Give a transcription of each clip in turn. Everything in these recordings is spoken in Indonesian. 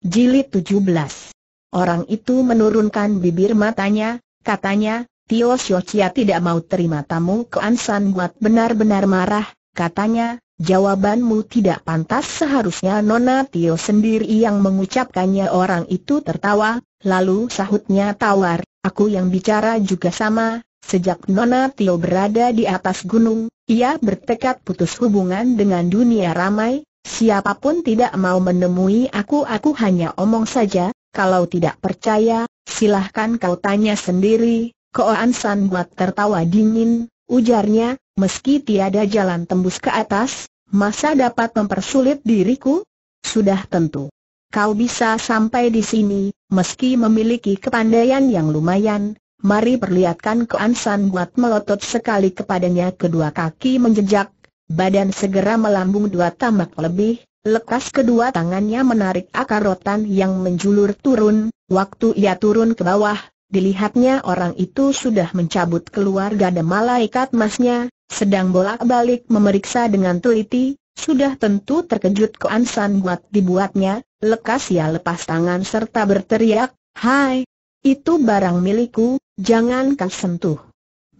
Jilid 17. Orang itu menurunkan bibir matanya, katanya, Tio Xiaoqia tidak mau terima tamu ke Ansan buat benar-benar marah, katanya, jawabanmu tidak pantas seharusnya Nona Tio sendiri yang mengucapkannya orang itu tertawa, lalu sahutnya tawar, aku yang bicara juga sama, sejak Nona Tio berada di atas gunung, ia bertekad putus hubungan dengan dunia ramai, Siapapun tidak mau menemui aku aku hanya omong saja, kalau tidak percaya, silahkan kau tanya sendiri. Koan San buat tertawa dingin, ujarnya, meski tiada jalan tembus ke atas, masa dapat mempersulit diriku? Sudah tentu. Kau bisa sampai di sini, meski memiliki kepandaian yang lumayan, mari perlihatkan San buat melotot sekali kepadanya kedua kaki menjejak, Badan segera melambung dua tambak lebih, lekas kedua tangannya menarik akar rotan yang menjulur turun, waktu ia turun ke bawah, dilihatnya orang itu sudah mencabut keluar gada malaikat masnya, sedang bolak-balik memeriksa dengan teliti, sudah tentu terkejut keansan buat dibuatnya, lekas ia lepas tangan serta berteriak, Hai, itu barang milikku, jangan kau sentuh.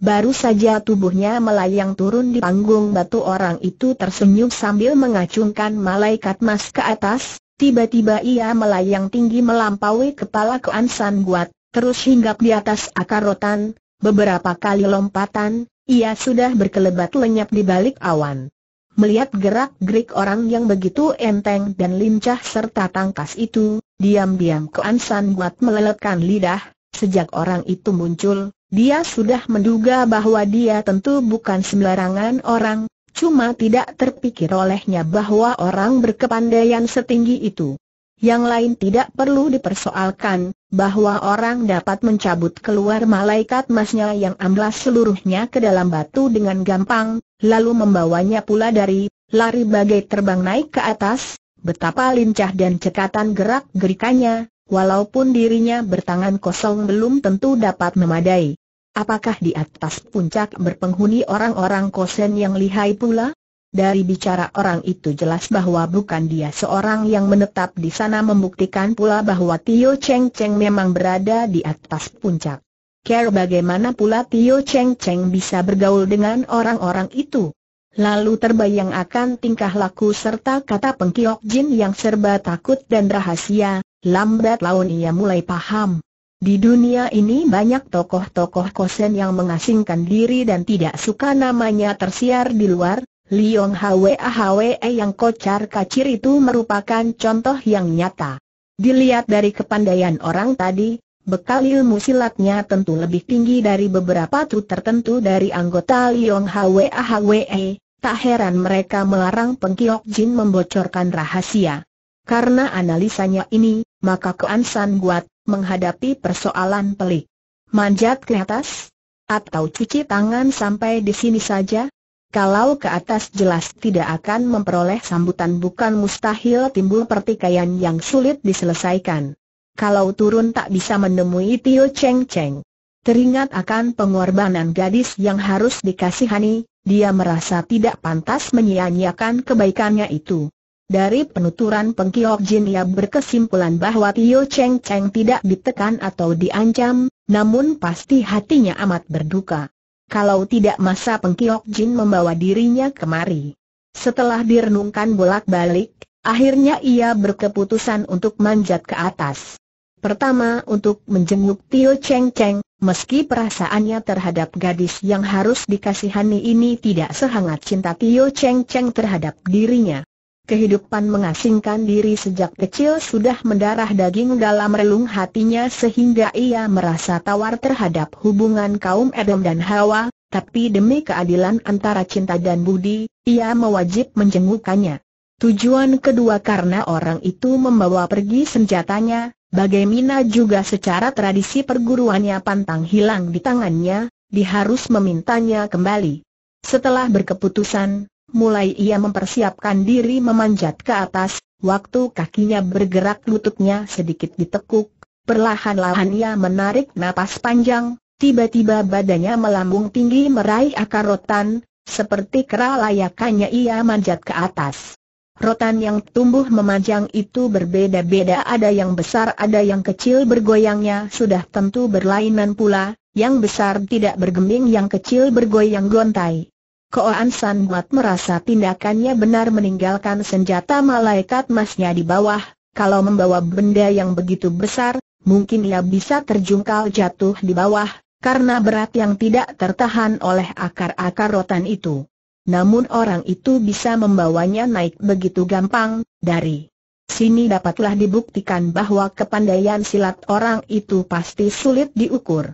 Baru saja tubuhnya melayang turun di panggung batu orang itu tersenyum sambil mengacungkan malaikat mas ke atas, tiba-tiba ia melayang tinggi melampaui kepala keansan Ansan Guat, terus hinggap di atas akar rotan, beberapa kali lompatan, ia sudah berkelebat lenyap di balik awan. Melihat gerak-gerik orang yang begitu enteng dan lincah serta tangkas itu, diam-diam Keansan buat meleletkan lidah, sejak orang itu muncul, dia sudah menduga bahwa dia tentu bukan sembarangan orang, cuma tidak terpikir olehnya bahwa orang berkepandaian setinggi itu. Yang lain tidak perlu dipersoalkan, bahwa orang dapat mencabut keluar malaikat masnya yang amblas seluruhnya ke dalam batu dengan gampang, lalu membawanya pula dari, lari bagai terbang naik ke atas, betapa lincah dan cekatan gerak-gerikannya, walaupun dirinya bertangan kosong belum tentu dapat memadai. Apakah di atas puncak berpenghuni orang-orang kosen yang lihai pula? Dari bicara orang itu jelas bahwa bukan dia seorang yang menetap di sana membuktikan pula bahwa Tio Cheng Cheng memang berada di atas puncak. Care bagaimana pula Tio Cheng Cheng bisa bergaul dengan orang-orang itu? Lalu terbayang akan tingkah laku serta kata pengkiok jin yang serba takut dan rahasia, lambat laun ia mulai paham. Di dunia ini banyak tokoh-tokoh kosen yang mengasingkan diri dan tidak suka namanya tersiar di luar, Liong Hwe Hwe yang kocar kacir itu merupakan contoh yang nyata. Dilihat dari kepandaian orang tadi, bekal ilmu silatnya tentu lebih tinggi dari beberapa tu tertentu dari anggota Liong Hwe Hwe. Tak heran mereka melarang pengkiok Jin membocorkan rahasia. Karena analisanya ini, maka Kuan San buat menghadapi persoalan pelik. Manjat ke atas? Atau cuci tangan sampai di sini saja? Kalau ke atas jelas tidak akan memperoleh sambutan bukan mustahil timbul pertikaian yang sulit diselesaikan. Kalau turun tak bisa menemui Tio Cheng Cheng. Teringat akan pengorbanan gadis yang harus dikasihani, dia merasa tidak pantas menyia-nyiakan kebaikannya itu. Dari penuturan Pengkiok Jin ia berkesimpulan bahwa Tio Cheng Cheng tidak ditekan atau diancam, namun pasti hatinya amat berduka. Kalau tidak masa Pengkiok Jin membawa dirinya kemari. Setelah direnungkan bolak-balik, akhirnya ia berkeputusan untuk manjat ke atas. Pertama untuk menjenguk Tio Cheng Cheng, meski perasaannya terhadap gadis yang harus dikasihani ini tidak sehangat cinta Tio Cheng Cheng terhadap dirinya. Kehidupan mengasingkan diri sejak kecil sudah mendarah daging dalam relung hatinya sehingga ia merasa tawar terhadap hubungan kaum Adam dan Hawa, tapi demi keadilan antara cinta dan budi, ia mewajib menjengukannya. Tujuan kedua karena orang itu membawa pergi senjatanya, bagaimana juga secara tradisi perguruannya pantang hilang di tangannya, diharus memintanya kembali. Setelah berkeputusan, Mulai ia mempersiapkan diri memanjat ke atas, waktu kakinya bergerak lututnya sedikit ditekuk, perlahan-lahan ia menarik napas panjang, tiba-tiba badannya melambung tinggi meraih akar rotan, seperti kera layakannya ia manjat ke atas. Rotan yang tumbuh memanjang itu berbeda-beda ada yang besar ada yang kecil bergoyangnya sudah tentu berlainan pula, yang besar tidak bergeming yang kecil bergoyang gontai. Koan San Buat merasa tindakannya benar meninggalkan senjata malaikat emasnya di bawah, kalau membawa benda yang begitu besar, mungkin ia bisa terjungkal jatuh di bawah, karena berat yang tidak tertahan oleh akar-akar rotan itu. Namun orang itu bisa membawanya naik begitu gampang, dari sini dapatlah dibuktikan bahwa kepandaian silat orang itu pasti sulit diukur.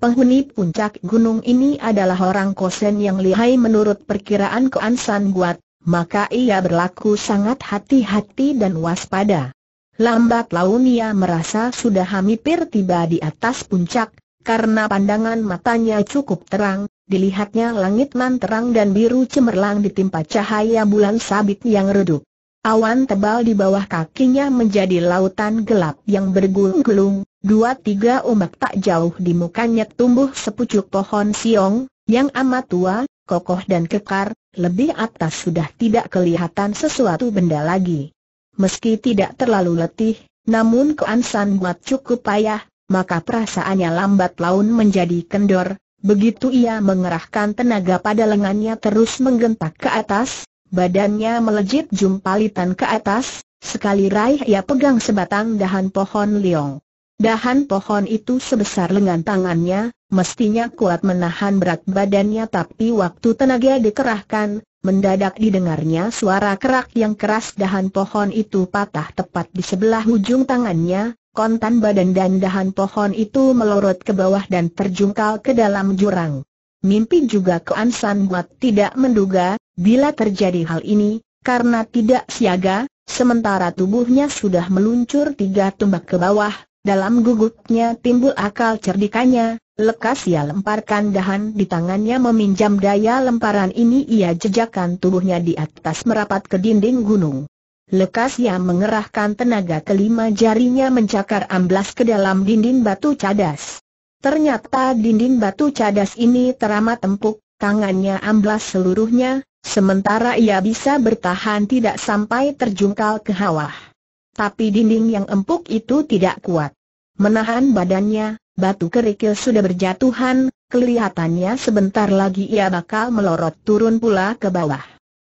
Penghuni puncak gunung ini adalah orang kosen yang lihai menurut perkiraan Koan San Buat, maka ia berlaku sangat hati-hati dan waspada. Lambat laun ia merasa sudah hampir tiba di atas puncak, karena pandangan matanya cukup terang, dilihatnya langit terang dan biru cemerlang ditimpa cahaya bulan sabit yang redup. Awan tebal di bawah kakinya menjadi lautan gelap yang bergulung-gulung, Dua-tiga umat tak jauh di mukanya tumbuh sepucuk pohon siung yang amat tua, kokoh dan kekar, lebih atas sudah tidak kelihatan sesuatu benda lagi. Meski tidak terlalu letih, namun keansan San buat cukup payah, maka perasaannya lambat laun menjadi kendor, Begitu ia mengerahkan tenaga pada lengannya terus menggentak ke atas, badannya melejit jumpalitan ke atas, sekali raih ia pegang sebatang dahan pohon liong. Dahan pohon itu sebesar lengan tangannya, mestinya kuat menahan berat badannya tapi waktu tenaga dikerahkan, mendadak didengarnya suara kerak yang keras dahan pohon itu patah tepat di sebelah ujung tangannya, kontan badan dan dahan pohon itu melorot ke bawah dan terjungkal ke dalam jurang. Mimpi juga keansan Buat tidak menduga, bila terjadi hal ini, karena tidak siaga, sementara tubuhnya sudah meluncur tiga tumbak ke bawah, dalam gugupnya timbul akal cerdikannya, lekas ia lemparkan dahan di tangannya meminjam daya lemparan ini ia jejakkan tubuhnya di atas merapat ke dinding gunung. Lekas ia mengerahkan tenaga kelima jarinya mencakar amblas ke dalam dinding batu cadas. Ternyata dinding batu cadas ini teramat empuk, tangannya amblas seluruhnya, sementara ia bisa bertahan tidak sampai terjungkal ke hawah tapi dinding yang empuk itu tidak kuat. Menahan badannya, batu kerikil sudah berjatuhan, kelihatannya sebentar lagi ia bakal melorot turun pula ke bawah.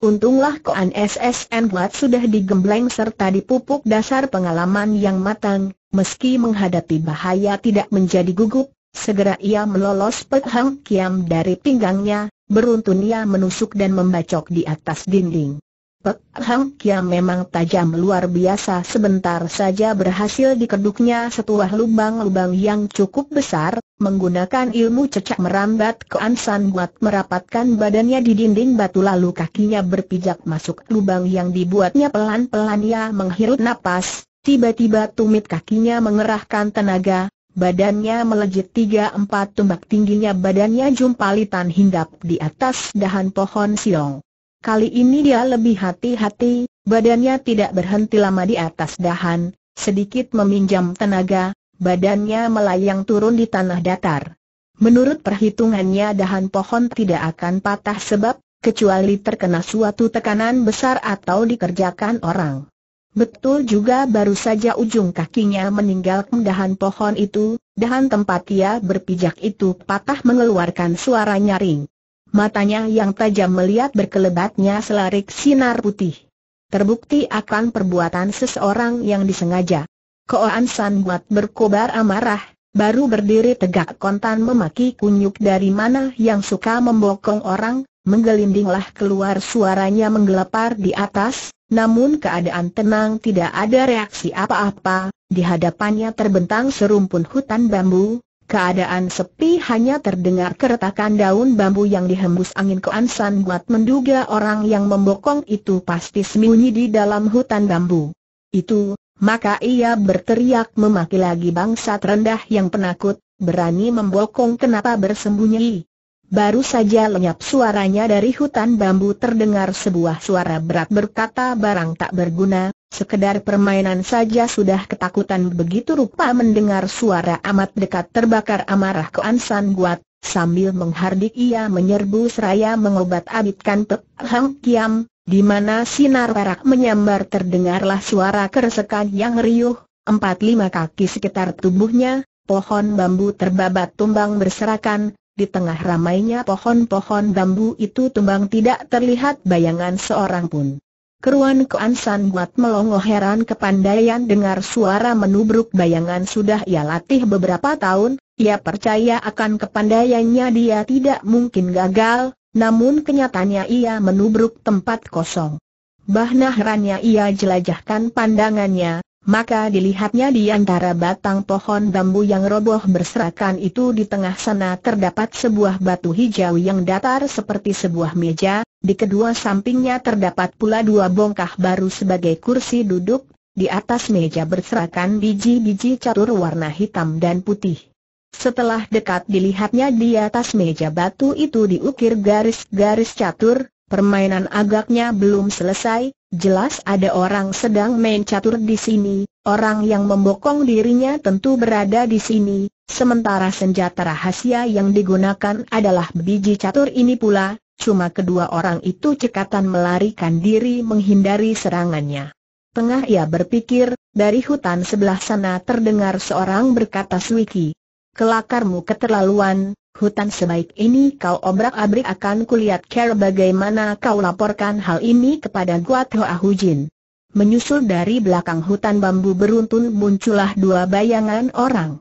Untunglah koan SSN Buat sudah digembleng serta dipupuk dasar pengalaman yang matang, meski menghadapi bahaya tidak menjadi gugup, segera ia melolos pehang kiam dari pinggangnya, beruntun ia menusuk dan membacok di atas dinding. Hang Kia memang tajam luar biasa sebentar saja berhasil dikeduknya setuah lubang-lubang yang cukup besar, menggunakan ilmu cecak merambat ke Ansan buat merapatkan badannya di dinding batu lalu kakinya berpijak masuk lubang yang dibuatnya pelan-pelan ia menghirup napas, tiba-tiba tumit kakinya mengerahkan tenaga, Badannya melejit tiga empat tumbak tingginya badannya jumpalitan hinggap di atas dahan pohon siong. Kali ini dia lebih hati-hati, badannya tidak berhenti lama di atas dahan, sedikit meminjam tenaga, badannya melayang turun di tanah datar. Menurut perhitungannya dahan pohon tidak akan patah sebab, kecuali terkena suatu tekanan besar atau dikerjakan orang. Betul juga baru saja ujung kakinya meninggalkan dahan pohon itu, dahan tempat ia berpijak itu patah mengeluarkan suara nyaring matanya yang tajam melihat berkelebatnya selarik sinar putih. Terbukti akan perbuatan seseorang yang disengaja. Koan San buat berkobar amarah, baru berdiri tegak kontan memaki kunyuk dari mana yang suka membokong orang, menggelindinglah keluar suaranya menggelepar di atas, namun keadaan tenang tidak ada reaksi apa-apa, di hadapannya terbentang serumpun hutan bambu, Keadaan sepi hanya terdengar keretakan daun bambu yang dihembus angin ke Ansan buat menduga orang yang membokong itu pasti sembunyi di dalam hutan bambu. Itu, maka ia berteriak memaki lagi bangsa rendah yang penakut, berani membokong kenapa bersembunyi. Baru saja lenyap suaranya dari hutan bambu terdengar sebuah suara berat berkata barang tak berguna, Sekedar permainan saja sudah ketakutan begitu rupa mendengar suara amat dekat terbakar amarah ke Ansan Guat, sambil menghardik ia menyerbu seraya mengobat abitkan Pek Kiam, di mana sinar perak menyambar terdengarlah suara keresekan yang riuh, empat lima kaki sekitar tubuhnya, pohon bambu terbabat tumbang berserakan, di tengah ramainya pohon-pohon bambu itu tumbang tidak terlihat bayangan seorang pun. Keruan Kuan San buat melongo heran kepandaian dengar suara menubruk bayangan sudah ia latih beberapa tahun, ia percaya akan kepandaiannya dia tidak mungkin gagal, namun kenyataannya ia menubruk tempat kosong. Bahna herannya ia jelajahkan pandangannya, maka dilihatnya di antara batang pohon bambu yang roboh berserakan itu di tengah sana terdapat sebuah batu hijau yang datar seperti sebuah meja, di kedua sampingnya terdapat pula dua bongkah baru sebagai kursi duduk, di atas meja berserakan biji-biji catur warna hitam dan putih. Setelah dekat dilihatnya di atas meja batu itu diukir garis-garis catur, permainan agaknya belum selesai, jelas ada orang sedang main catur di sini, orang yang membokong dirinya tentu berada di sini, Sementara senjata rahasia yang digunakan adalah biji catur ini pula, Cuma kedua orang itu cekatan melarikan diri menghindari serangannya. Tengah ia berpikir, dari hutan sebelah sana terdengar seorang berkata Swiki. Kelakarmu keterlaluan, hutan sebaik ini kau obrak-abrik akan kulihat care bagaimana kau laporkan hal ini kepada Guat Hoa Hujin. Menyusul dari belakang hutan bambu beruntun muncullah dua bayangan orang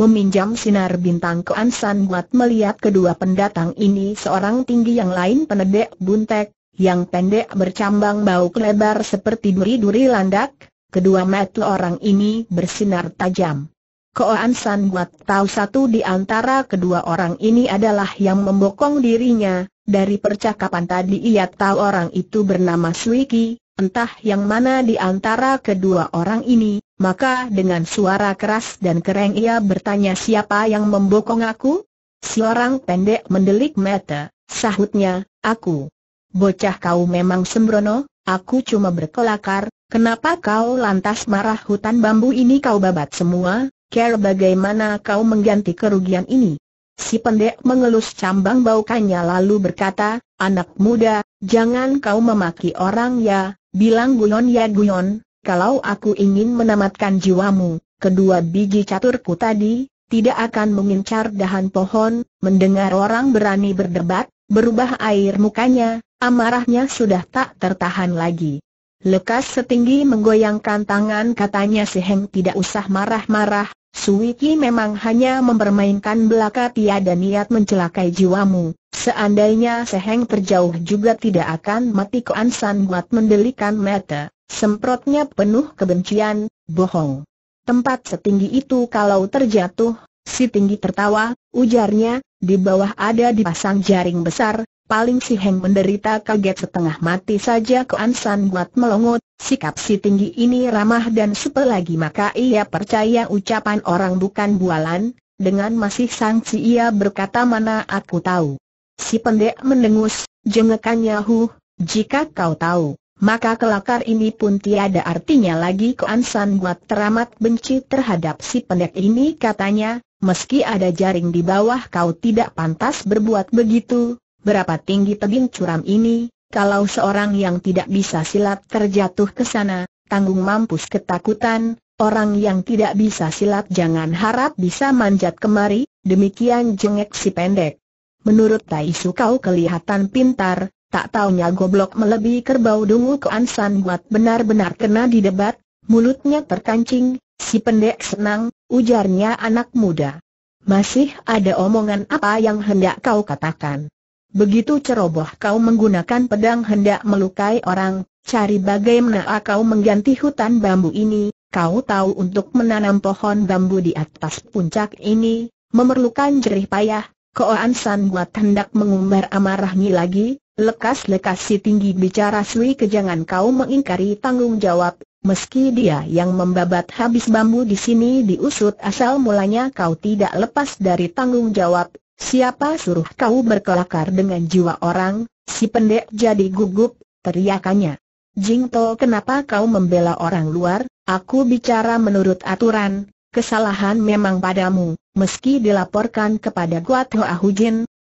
meminjam sinar bintang ke Ansan buat melihat kedua pendatang ini seorang tinggi yang lain penedek buntek, yang pendek bercambang bau lebar seperti duri-duri landak, kedua mata orang ini bersinar tajam. Ko Ansan buat tahu satu di antara kedua orang ini adalah yang membokong dirinya, dari percakapan tadi ia tahu orang itu bernama Suiki, entah yang mana di antara kedua orang ini, maka dengan suara keras dan kereng ia bertanya siapa yang membokong aku? Si orang pendek mendelik mata, sahutnya, aku. Bocah kau memang sembrono, aku cuma berkelakar, kenapa kau lantas marah hutan bambu ini kau babat semua, care bagaimana kau mengganti kerugian ini? Si pendek mengelus cambang baukannya lalu berkata, anak muda, jangan kau memaki orang ya, Bilang Guyon ya Guyon, kalau aku ingin menamatkan jiwamu, kedua biji caturku tadi, tidak akan mengincar dahan pohon, mendengar orang berani berdebat, berubah air mukanya, amarahnya sudah tak tertahan lagi. Lekas setinggi menggoyangkan tangan katanya si Heng tidak usah marah-marah, Suiki memang hanya mempermainkan belaka tiada niat mencelakai jiwamu. Seandainya Seheng terjauh juga tidak akan mati ke San buat mendelikan mata. Semprotnya penuh kebencian, bohong. Tempat setinggi itu kalau terjatuh, si tinggi tertawa, ujarnya, di bawah ada dipasang jaring besar, paling si Heng menderita kaget setengah mati saja ke Ansan buat melongot, sikap si tinggi ini ramah dan supel lagi maka ia percaya ucapan orang bukan bualan, dengan masih sangsi ia berkata mana aku tahu. Si pendek mendengus, jengekannya huh, jika kau tahu, maka kelakar ini pun tiada artinya lagi ke Ansan buat teramat benci terhadap si pendek ini katanya, meski ada jaring di bawah kau tidak pantas berbuat begitu, berapa tinggi tebing curam ini, kalau seorang yang tidak bisa silat terjatuh ke sana, tanggung mampus ketakutan, orang yang tidak bisa silat jangan harap bisa manjat kemari, demikian jengek si pendek. Menurut Tai Su kau kelihatan pintar, tak taunya goblok melebihi kerbau dungu ke Ansan buat benar-benar kena di debat. mulutnya terkancing, si pendek senang, ujarnya anak muda. Masih ada omongan apa yang hendak kau katakan? Begitu ceroboh kau menggunakan pedang hendak melukai orang, cari bagaimana kau mengganti hutan bambu ini, kau tahu untuk menanam pohon bambu di atas puncak ini, memerlukan jerih payah, Koan San buat hendak mengumbar amarahnya lagi, lekas-lekas si tinggi bicara Sui kejangan kau mengingkari tanggung jawab, meski dia yang membabat habis bambu di sini diusut asal mulanya kau tidak lepas dari tanggung jawab, Siapa suruh kau berkelakar dengan jiwa orang, si pendek jadi gugup, teriakannya. Jingto kenapa kau membela orang luar, aku bicara menurut aturan, kesalahan memang padamu, meski dilaporkan kepada Guat Hoa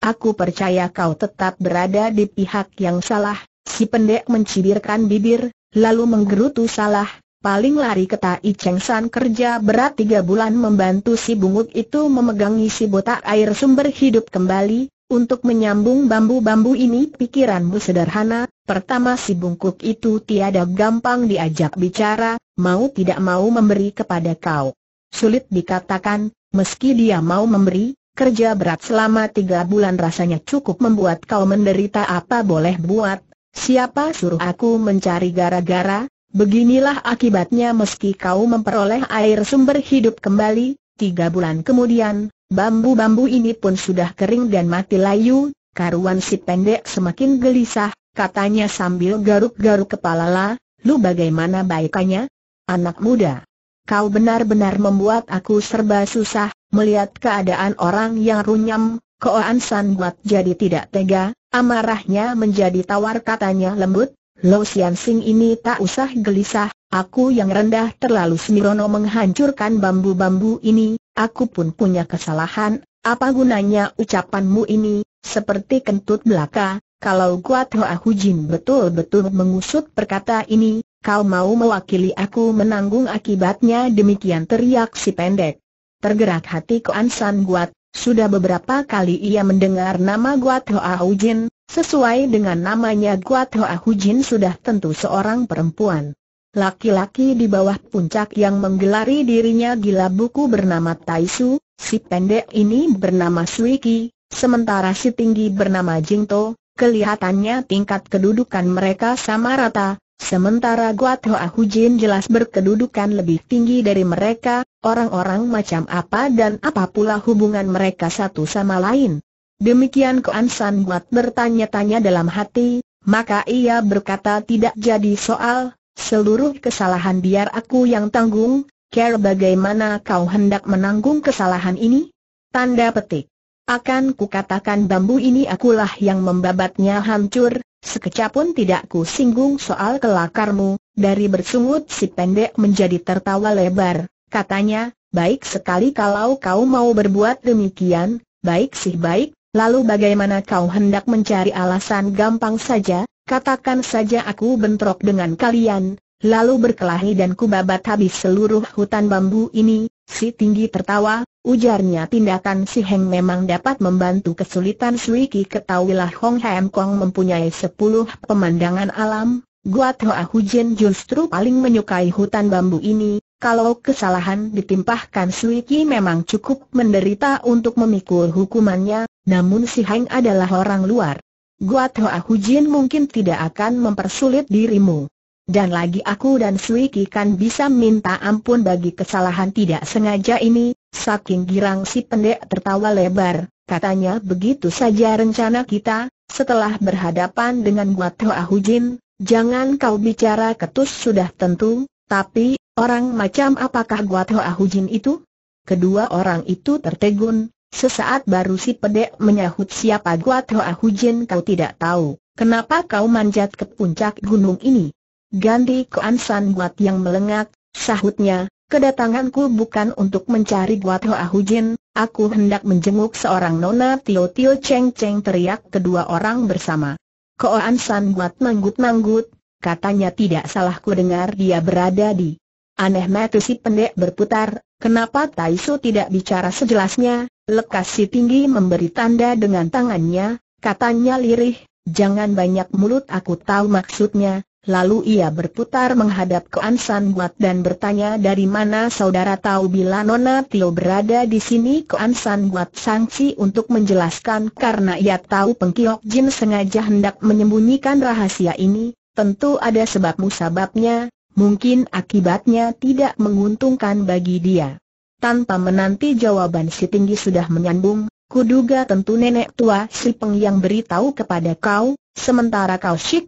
aku percaya kau tetap berada di pihak yang salah, si pendek mencibirkan bibir, lalu menggerutu salah, paling lari ke Tai Cheng San kerja berat tiga bulan membantu si bungut itu memegangi si botak air sumber hidup kembali, untuk menyambung bambu-bambu ini pikiranmu sederhana, pertama si bungkuk itu tiada gampang diajak bicara, mau tidak mau memberi kepada kau. Sulit dikatakan, meski dia mau memberi, kerja berat selama tiga bulan rasanya cukup membuat kau menderita apa boleh buat, siapa suruh aku mencari gara-gara, Beginilah akibatnya meski kau memperoleh air sumber hidup kembali, tiga bulan kemudian, bambu-bambu ini pun sudah kering dan mati layu, karuan si pendek semakin gelisah, katanya sambil garuk-garuk kepala lah, lu bagaimana baikannya? Anak muda, kau benar-benar membuat aku serba susah, melihat keadaan orang yang runyam, koan buat jadi tidak tega, amarahnya menjadi tawar katanya lembut, Lo Sian Sing ini tak usah gelisah, aku yang rendah terlalu semirono menghancurkan bambu-bambu ini, aku pun punya kesalahan, apa gunanya ucapanmu ini, seperti kentut belaka, kalau Guat Hoa Jin betul-betul mengusut perkata ini, kau mau mewakili aku menanggung akibatnya demikian teriak si pendek. Tergerak hati Koan San Guat, sudah beberapa kali ia mendengar nama Guat Hoa Hujin, sesuai dengan namanya Guat Hoa Hujin sudah tentu seorang perempuan. Laki-laki di bawah puncak yang menggelari dirinya gila buku bernama Taisu, si pendek ini bernama Suiki, sementara si tinggi bernama Jingto, kelihatannya tingkat kedudukan mereka sama rata, sementara Guat Hoa Hujin jelas berkedudukan lebih tinggi dari mereka, Orang-orang macam apa dan apa pula hubungan mereka satu sama lain? Demikian Koan San Buat bertanya-tanya dalam hati, maka ia berkata tidak jadi soal, seluruh kesalahan biar aku yang tanggung, care bagaimana kau hendak menanggung kesalahan ini? Tanda petik. Akan kukatakan bambu ini akulah yang membabatnya hancur, sekecap pun tidak ku singgung soal kelakarmu, dari bersungut si pendek menjadi tertawa lebar. Katanya, baik sekali kalau kau mau berbuat demikian, baik sih baik, lalu bagaimana kau hendak mencari alasan gampang saja, katakan saja aku bentrok dengan kalian, lalu berkelahi dan kubabat habis seluruh hutan bambu ini, si tinggi tertawa, ujarnya tindakan si Heng memang dapat membantu kesulitan Sui Ki ketahuilah Hong Hem Kong mempunyai sepuluh pemandangan alam, Gua Hoa Hujen justru paling menyukai hutan bambu ini, kalau kesalahan ditimpahkan Ki memang cukup menderita untuk memikul hukumannya, namun si Heng adalah orang luar. Guat Hoa Hujin mungkin tidak akan mempersulit dirimu. Dan lagi aku dan Ki kan bisa minta ampun bagi kesalahan tidak sengaja ini, saking girang si pendek tertawa lebar, katanya begitu saja rencana kita, setelah berhadapan dengan Guat Hoa Hujin, jangan kau bicara ketus sudah tentu, tapi Orang macam apakah Guat Hoa Jin itu? Kedua orang itu tertegun, sesaat baru si pedek menyahut siapa Guat Hoa Jin? kau tidak tahu, kenapa kau manjat ke puncak gunung ini? Ganti ke ansan Guat yang melengak, sahutnya, kedatanganku bukan untuk mencari Guat Hoa Jin. aku hendak menjenguk seorang nona Tio Tio Cheng Cheng teriak kedua orang bersama. Koan San Guat manggut-manggut, katanya tidak salah ku dengar dia berada di Aneh mata si pendek berputar, kenapa Taiso tidak bicara sejelasnya, lekas si tinggi memberi tanda dengan tangannya, katanya lirih, jangan banyak mulut aku tahu maksudnya, lalu ia berputar menghadap ke Ansan Guat dan bertanya dari mana saudara tahu bila Nona Tio berada di sini ke Ansan Guat sangsi untuk menjelaskan karena ia tahu Pengkiok Jin sengaja hendak menyembunyikan rahasia ini, tentu ada sebab musababnya, mungkin akibatnya tidak menguntungkan bagi dia. Tanpa menanti jawaban si tinggi sudah menyambung, kuduga tentu nenek tua si peng yang beritahu kepada kau, sementara kau si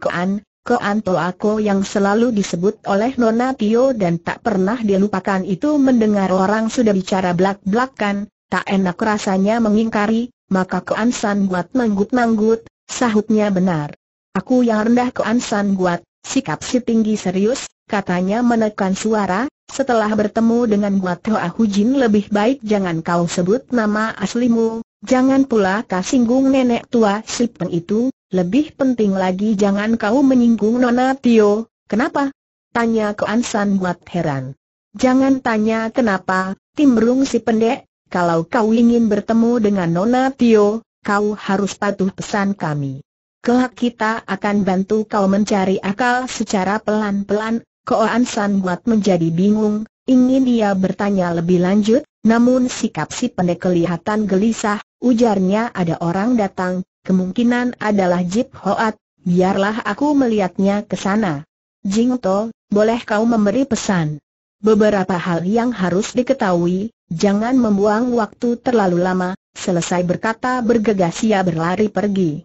Koan Toako yang selalu disebut oleh Nona Tio dan tak pernah dilupakan itu mendengar orang sudah bicara belak-belakan, tak enak rasanya mengingkari, maka Koan San buat manggut-manggut, sahutnya benar. Aku yang rendah Koan San buat, sikap si tinggi serius, katanya menekan suara, setelah bertemu dengan Buat Hoa Hujin lebih baik jangan kau sebut nama aslimu, jangan pula kau singgung nenek tua si Peng itu, lebih penting lagi jangan kau menyinggung Nona Tio, kenapa? Tanya ke Ansan Buat heran. Jangan tanya kenapa, timbrung si pendek, kalau kau ingin bertemu dengan Nona Tio, kau harus patuh pesan kami. Kelak kita akan bantu kau mencari akal secara pelan-pelan, Koan San Buat menjadi bingung, ingin dia bertanya lebih lanjut, namun sikap si pendek kelihatan gelisah, ujarnya ada orang datang, kemungkinan adalah Jip Hoat, biarlah aku melihatnya ke sana. Jing To, boleh kau memberi pesan? Beberapa hal yang harus diketahui, jangan membuang waktu terlalu lama, selesai berkata bergegas ia berlari pergi.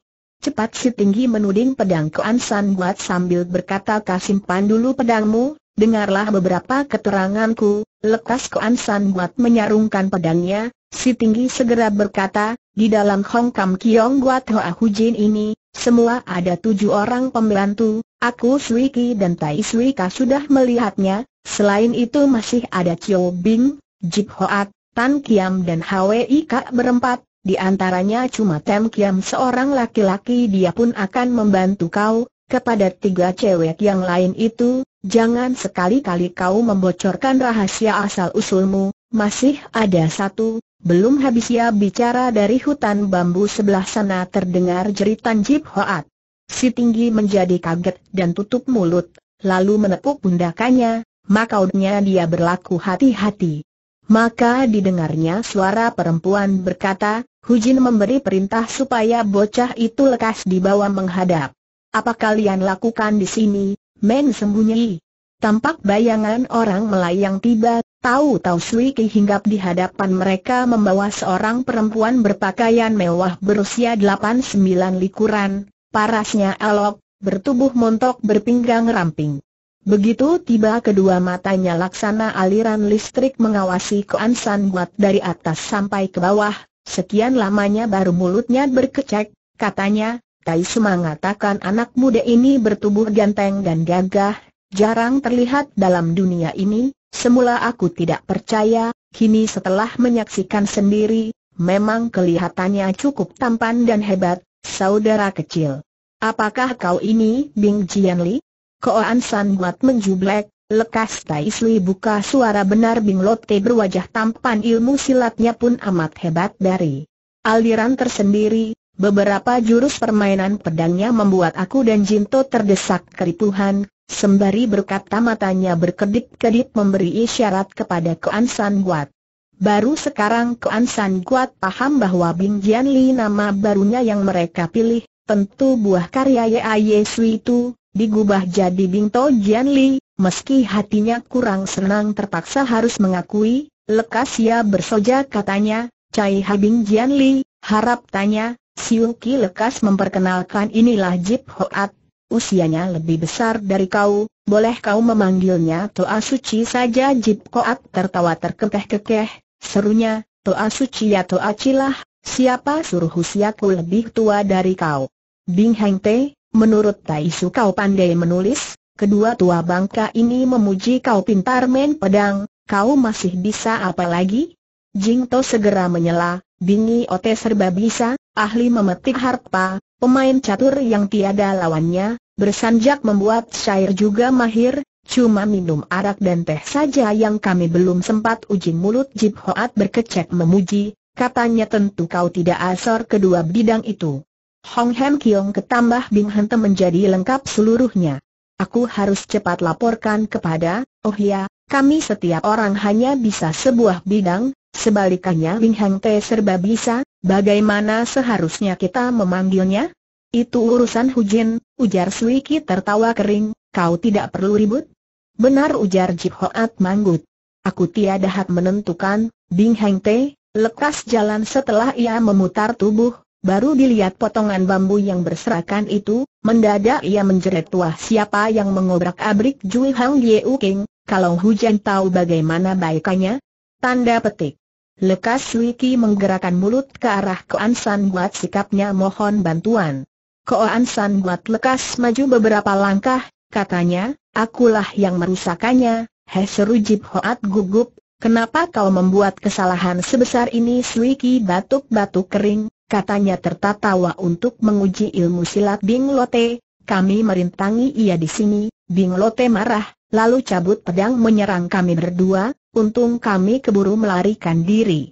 Cepat si tinggi menuding pedang ke Ansan Buat sambil berkata kasimpan dulu pedangmu, dengarlah beberapa keteranganku, lekas ke Ansan Buat menyarungkan pedangnya, si tinggi segera berkata, di dalam Hong Kam Kiong Buat Hoa Hujin ini, semua ada tujuh orang pembantu, aku Ki dan Tai Ka sudah melihatnya, selain itu masih ada Chio Bing, Jip Hoat, Tan Kiam dan Hwi Ika berempat, di antaranya cuma Tem Kiam seorang laki-laki dia pun akan membantu kau, kepada tiga cewek yang lain itu, jangan sekali-kali kau membocorkan rahasia asal-usulmu, masih ada satu, belum habis ia bicara dari hutan bambu sebelah sana terdengar jeritan Jip Hoat. Si tinggi menjadi kaget dan tutup mulut, lalu menepuk pundakannya, makaudnya dia berlaku hati-hati. Maka didengarnya suara perempuan berkata, Hujin memberi perintah supaya bocah itu lekas dibawa menghadap. Apa kalian lakukan di sini, men sembunyi? Tampak bayangan orang melayang tiba, tahu-tahu Sui Ki hinggap di hadapan mereka membawa seorang perempuan berpakaian mewah berusia 8-9 likuran, parasnya alok, bertubuh montok berpinggang ramping. Begitu tiba kedua matanya laksana aliran listrik mengawasi Koan San Buat dari atas sampai ke bawah, Sekian lamanya baru mulutnya berkecek, katanya, Tai semangat mengatakan anak muda ini bertubuh ganteng dan gagah, jarang terlihat dalam dunia ini, semula aku tidak percaya, kini setelah menyaksikan sendiri, memang kelihatannya cukup tampan dan hebat, saudara kecil. Apakah kau ini Bing Jianli? Li? Koan San Guat menjublek, Lekas Sui buka suara benar Bing Lotte berwajah tampan ilmu silatnya pun amat hebat dari aliran tersendiri, beberapa jurus permainan pedangnya membuat aku dan Jinto terdesak keripuhan, sembari berkata matanya berkedip-kedip memberi isyarat kepada Kuan San Guat. Baru sekarang Kuan San Guat paham bahwa Bing Jian Li nama barunya yang mereka pilih, tentu buah karya Ye Sui itu, digubah jadi Bing To Jian Li, Meski hatinya kurang senang terpaksa harus mengakui, lekas ia bersoja katanya, Cai Habing Jian Li, harap tanya, Siu Ki lekas memperkenalkan inilah Jip Hoat, usianya lebih besar dari kau, boleh kau memanggilnya Toa Suci saja Jip Hoat tertawa terkekeh-kekeh, serunya, Toa Suci ya Toa Cilah, siapa suruh usiaku lebih tua dari kau? Bing Heng Te, menurut Tai Su kau pandai menulis? kedua tua bangka ini memuji kau pintar main pedang, kau masih bisa apa lagi? Jing To segera menyela, Bingi Ote serba bisa, ahli memetik harpa, pemain catur yang tiada lawannya, bersanjak membuat syair juga mahir, cuma minum arak dan teh saja yang kami belum sempat uji mulut Jip Hoat berkecek memuji, katanya tentu kau tidak asor kedua bidang itu. Hong Hem Kiong ketambah Bing Hente menjadi lengkap seluruhnya. Aku harus cepat laporkan kepada, oh ya, kami setiap orang hanya bisa sebuah bidang, sebalikannya Ling Heng Te serba bisa, bagaimana seharusnya kita memanggilnya? Itu urusan Hujin, ujar Sui Ki tertawa kering, kau tidak perlu ribut? Benar ujar Jip Hoat manggut. Aku tiada hak menentukan, Bing Heng Te, lekas jalan setelah ia memutar tubuh, Baru dilihat potongan bambu yang berserakan itu, mendadak ia menjerit wah siapa yang mengobrak-abrik Jui Hang Ye King, kalau hujan tahu bagaimana baikannya? Tanda petik. Lekas Wiki menggerakkan mulut ke arah Koan San buat sikapnya mohon bantuan. Koan San buat lekas maju beberapa langkah, katanya, akulah yang merusakannya, he seru Hoat gugup, kenapa kau membuat kesalahan sebesar ini Swiki batuk-batuk kering, katanya tertawa untuk menguji ilmu silat Bing Lote, kami merintangi ia di sini, Bing Lote marah, lalu cabut pedang menyerang kami berdua, untung kami keburu melarikan diri.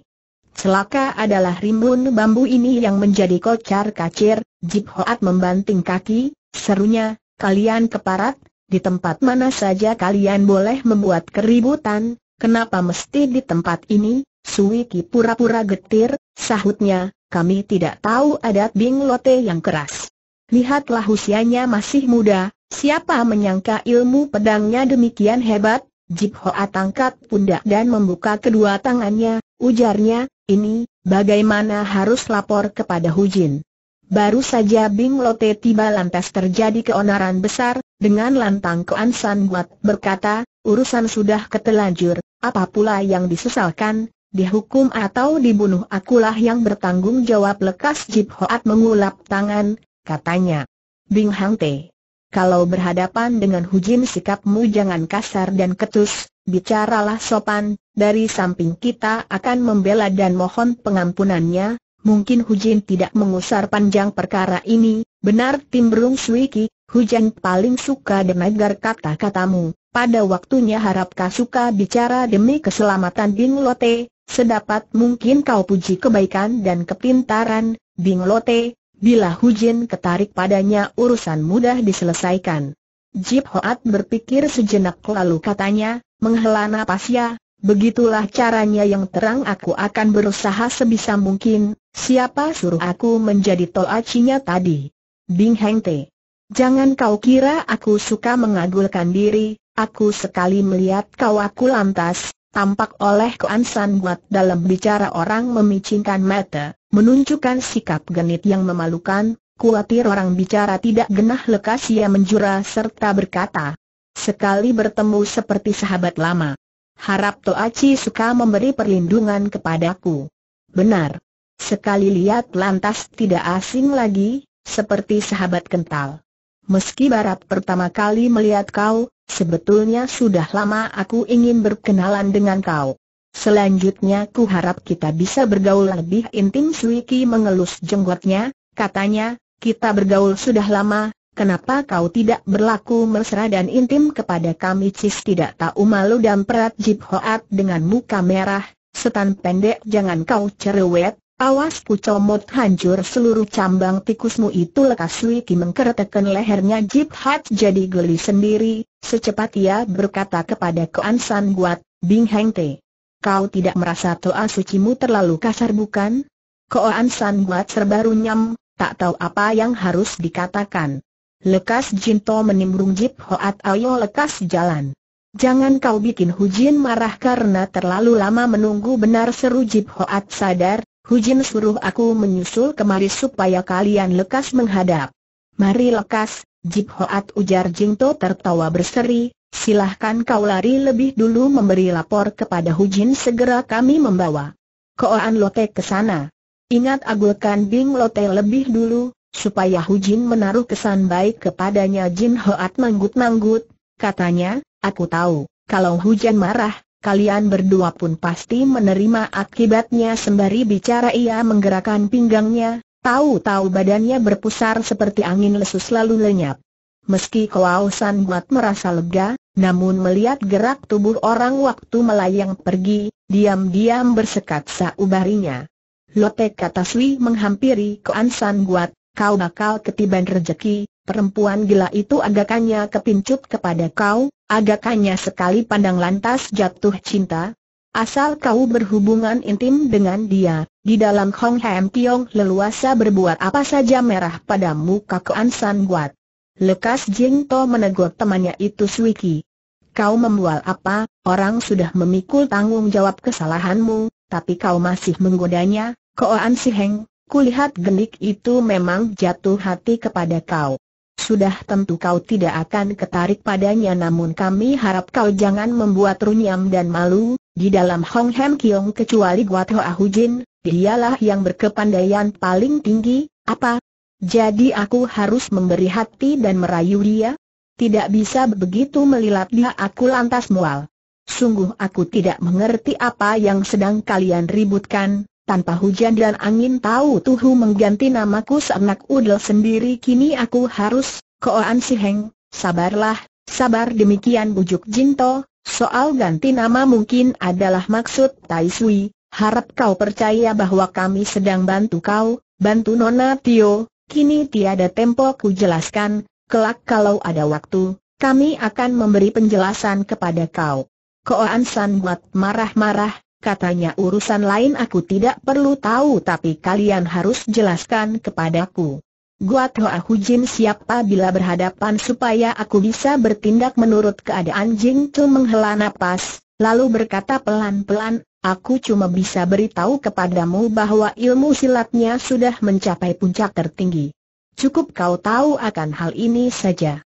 Celaka adalah rimbun bambu ini yang menjadi kocar kacir, Jip Hoat membanting kaki, serunya, kalian keparat, di tempat mana saja kalian boleh membuat keributan, kenapa mesti di tempat ini? Suwiki pura-pura getir, sahutnya, kami tidak tahu adat Bing Lote yang keras. Lihatlah usianya masih muda, siapa menyangka ilmu pedangnya demikian hebat, Jip Hoa tangkap pundak dan membuka kedua tangannya, ujarnya, ini, bagaimana harus lapor kepada Hu Jin. Baru saja Bing Lote tiba lantas terjadi keonaran besar, dengan lantang Koan San Guat berkata, urusan sudah ketelanjur, apa pula yang disesalkan, dihukum atau dibunuh akulah yang bertanggung jawab lekas Jip Hoat mengulap tangan, katanya. Bing Hang Te. Kalau berhadapan dengan Hujin sikapmu jangan kasar dan ketus, bicaralah sopan, dari samping kita akan membela dan mohon pengampunannya, mungkin Hujin tidak mengusar panjang perkara ini, benar Timbrung Swiki, Hujan paling suka demegar kata-katamu, pada waktunya harap kau suka bicara demi keselamatan Bing Lote, Sedapat mungkin kau puji kebaikan dan kepintaran, Bing Lote, bila Hujin ketarik padanya urusan mudah diselesaikan. Jip Hoat berpikir sejenak lalu katanya, menghela napas ya, begitulah caranya yang terang aku akan berusaha sebisa mungkin, siapa suruh aku menjadi toacinya tadi? Bing Heng Te. Jangan kau kira aku suka mengagulkan diri, aku sekali melihat kau aku lantas, Tampak oleh Kuan San buat dalam bicara orang memicingkan mata, menunjukkan sikap genit yang memalukan, kuatir orang bicara tidak genah lekas ia menjura serta berkata, sekali bertemu seperti sahabat lama. Harap Toaci suka memberi perlindungan kepadaku. Benar. Sekali lihat lantas tidak asing lagi, seperti sahabat kental. Meski barat pertama kali melihat kau, Sebetulnya sudah lama aku ingin berkenalan dengan kau. Selanjutnya ku harap kita bisa bergaul lebih intim Sui mengelus jenggotnya, katanya, kita bergaul sudah lama, Kenapa kau tidak berlaku mesra dan intim kepada kami Cis tidak tahu malu dan perat Jip Hoat dengan muka merah, setan pendek jangan kau cerewet, Awas ku comot hancur seluruh cambang tikusmu itu lekas Wiki mengkeretekan lehernya Jip Hat jadi geli sendiri, secepat ia berkata kepada Koan San Guat, Bing Heng Te. Kau tidak merasa toa sucimu terlalu kasar bukan? Koan San Guat serba runyam, tak tahu apa yang harus dikatakan. Lekas Jinto menimbrung Jip Hoat ayo lekas jalan. Jangan kau bikin Hujin marah karena terlalu lama menunggu benar seru Jip Hoat sadar, Hujin suruh aku menyusul kemari supaya kalian lekas menghadap. Mari lekas, Jip Hoat ujar Jingto tertawa berseri, silahkan kau lari lebih dulu memberi lapor kepada Hujin segera kami membawa. Koan Lote ke sana. Ingat agulkan Bing Lote lebih dulu, supaya Hujin menaruh kesan baik kepadanya Jin Hoat manggut-manggut, katanya, aku tahu, kalau hujan marah, kalian berdua pun pasti menerima akibatnya sembari bicara ia menggerakkan pinggangnya, tahu-tahu badannya berpusar seperti angin lesus lalu lenyap. Meski Koao San Buat merasa lega, namun melihat gerak tubuh orang waktu melayang pergi, diam-diam bersekat saubarinya. Lote kata Sui menghampiri Koan San Buat, kau bakal ketiban rejeki, perempuan gila itu agakannya kepincut kepada kau, Agaknya sekali pandang lantas jatuh cinta. Asal kau berhubungan intim dengan dia, di dalam Hong Hem Tiong leluasa berbuat apa saja merah pada muka Kuan San buat. Lekas Jing To menegur temannya itu Swiki. Kau membual apa, orang sudah memikul tanggung jawab kesalahanmu, tapi kau masih menggodanya, Koan Si Heng, kulihat genik itu memang jatuh hati kepada kau sudah tentu kau tidak akan ketarik padanya namun kami harap kau jangan membuat runyam dan malu, di dalam Hong Hem Kiong kecuali Guat Hoa Jin, dialah yang berkepandaian paling tinggi, apa? Jadi aku harus memberi hati dan merayu dia? Tidak bisa begitu melilat dia aku lantas mual. Sungguh aku tidak mengerti apa yang sedang kalian ributkan, tanpa hujan dan angin tahu Tuhu mengganti namaku seanak udel sendiri kini aku harus, koan si Heng, sabarlah, sabar demikian bujuk Jinto, soal ganti nama mungkin adalah maksud Tai Sui, harap kau percaya bahwa kami sedang bantu kau, bantu Nona Tio, kini tiada tempo ku jelaskan, kelak kalau ada waktu, kami akan memberi penjelasan kepada kau. Koan San buat marah-marah, katanya urusan lain aku tidak perlu tahu tapi kalian harus jelaskan kepadaku. Guat Hoa Hujin siapa bila berhadapan supaya aku bisa bertindak menurut keadaan Jing Tu menghela nafas, lalu berkata pelan-pelan, Aku cuma bisa beritahu kepadamu bahwa ilmu silatnya sudah mencapai puncak tertinggi. Cukup kau tahu akan hal ini saja.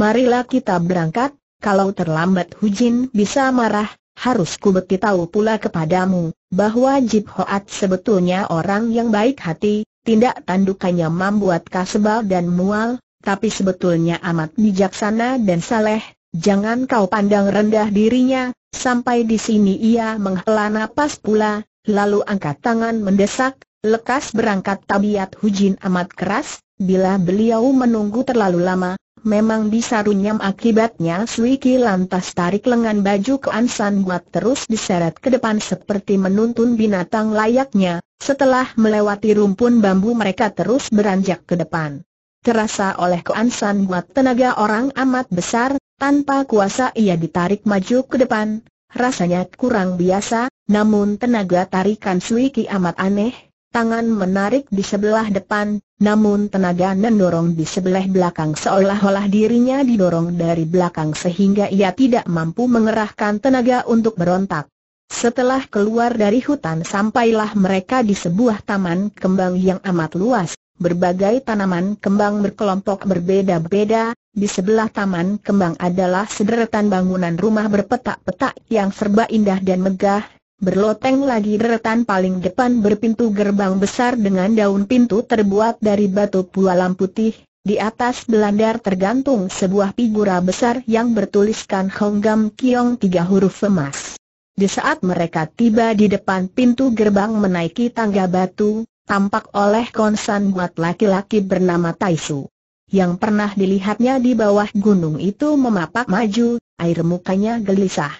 Marilah kita berangkat, kalau terlambat Hujin bisa marah, harus ku beritahu pula kepadamu, bahwa Jip Hoat sebetulnya orang yang baik hati, tindak tandukannya membuat kasebal dan mual, tapi sebetulnya amat bijaksana dan saleh, jangan kau pandang rendah dirinya, sampai di sini ia menghela nafas pula, lalu angkat tangan mendesak, lekas berangkat tabiat hujin amat keras, bila beliau menunggu terlalu lama, Memang bisa runyam akibatnya Sui lantas tarik lengan baju ke Ansan buat terus diseret ke depan seperti menuntun binatang layaknya, setelah melewati rumpun bambu mereka terus beranjak ke depan. Terasa oleh ke Ansan buat tenaga orang amat besar, tanpa kuasa ia ditarik maju ke depan, rasanya kurang biasa, namun tenaga tarikan Sui amat aneh, tangan menarik di sebelah depan, namun tenaga mendorong di sebelah belakang seolah-olah dirinya didorong dari belakang sehingga ia tidak mampu mengerahkan tenaga untuk berontak. Setelah keluar dari hutan sampailah mereka di sebuah taman kembang yang amat luas, berbagai tanaman kembang berkelompok berbeda-beda, di sebelah taman kembang adalah sederetan bangunan rumah berpetak-petak yang serba indah dan megah, berloteng lagi deretan paling depan berpintu gerbang besar dengan daun pintu terbuat dari batu pualam putih, di atas belandar tergantung sebuah figura besar yang bertuliskan Honggam Kiong tiga huruf emas. Di saat mereka tiba di depan pintu gerbang menaiki tangga batu, tampak oleh konsan buat laki-laki bernama Taisu. Yang pernah dilihatnya di bawah gunung itu memapak maju, air mukanya gelisah.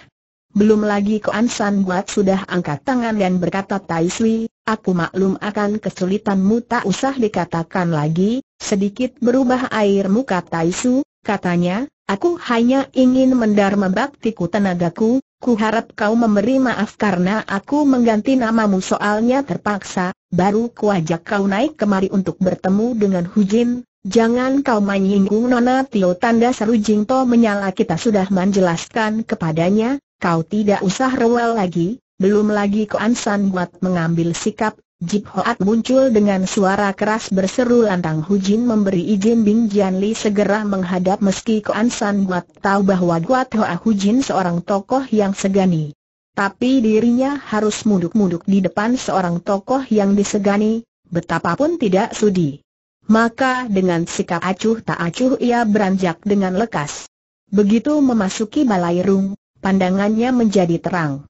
Belum lagi Koan San Buat sudah angkat tangan dan berkata Tai Sui, aku maklum akan kesulitanmu tak usah dikatakan lagi, sedikit berubah air muka Tai Su, katanya, aku hanya ingin mendarma baktiku tenagaku, ku harap kau memberi maaf karena aku mengganti namamu soalnya terpaksa, baru kuajak kau naik kemari untuk bertemu dengan Hu Jin. Jangan kau menyinggung Nona Tio tanda seru Jingto menyala kita sudah menjelaskan kepadanya, kau tidak usah rewel lagi, belum lagi Koan Ansan buat mengambil sikap, Jip Hoat muncul dengan suara keras berseru lantang Hu Jin memberi izin Bing Jian Li segera menghadap meski Koan Ansan Guat tahu bahwa Guat Hoa Hu Jin seorang tokoh yang segani. Tapi dirinya harus munduk-munduk di depan seorang tokoh yang disegani, betapapun tidak sudi. Maka dengan sikap acuh tak acuh ia beranjak dengan lekas. Begitu memasuki balai rung, pandangannya menjadi terang.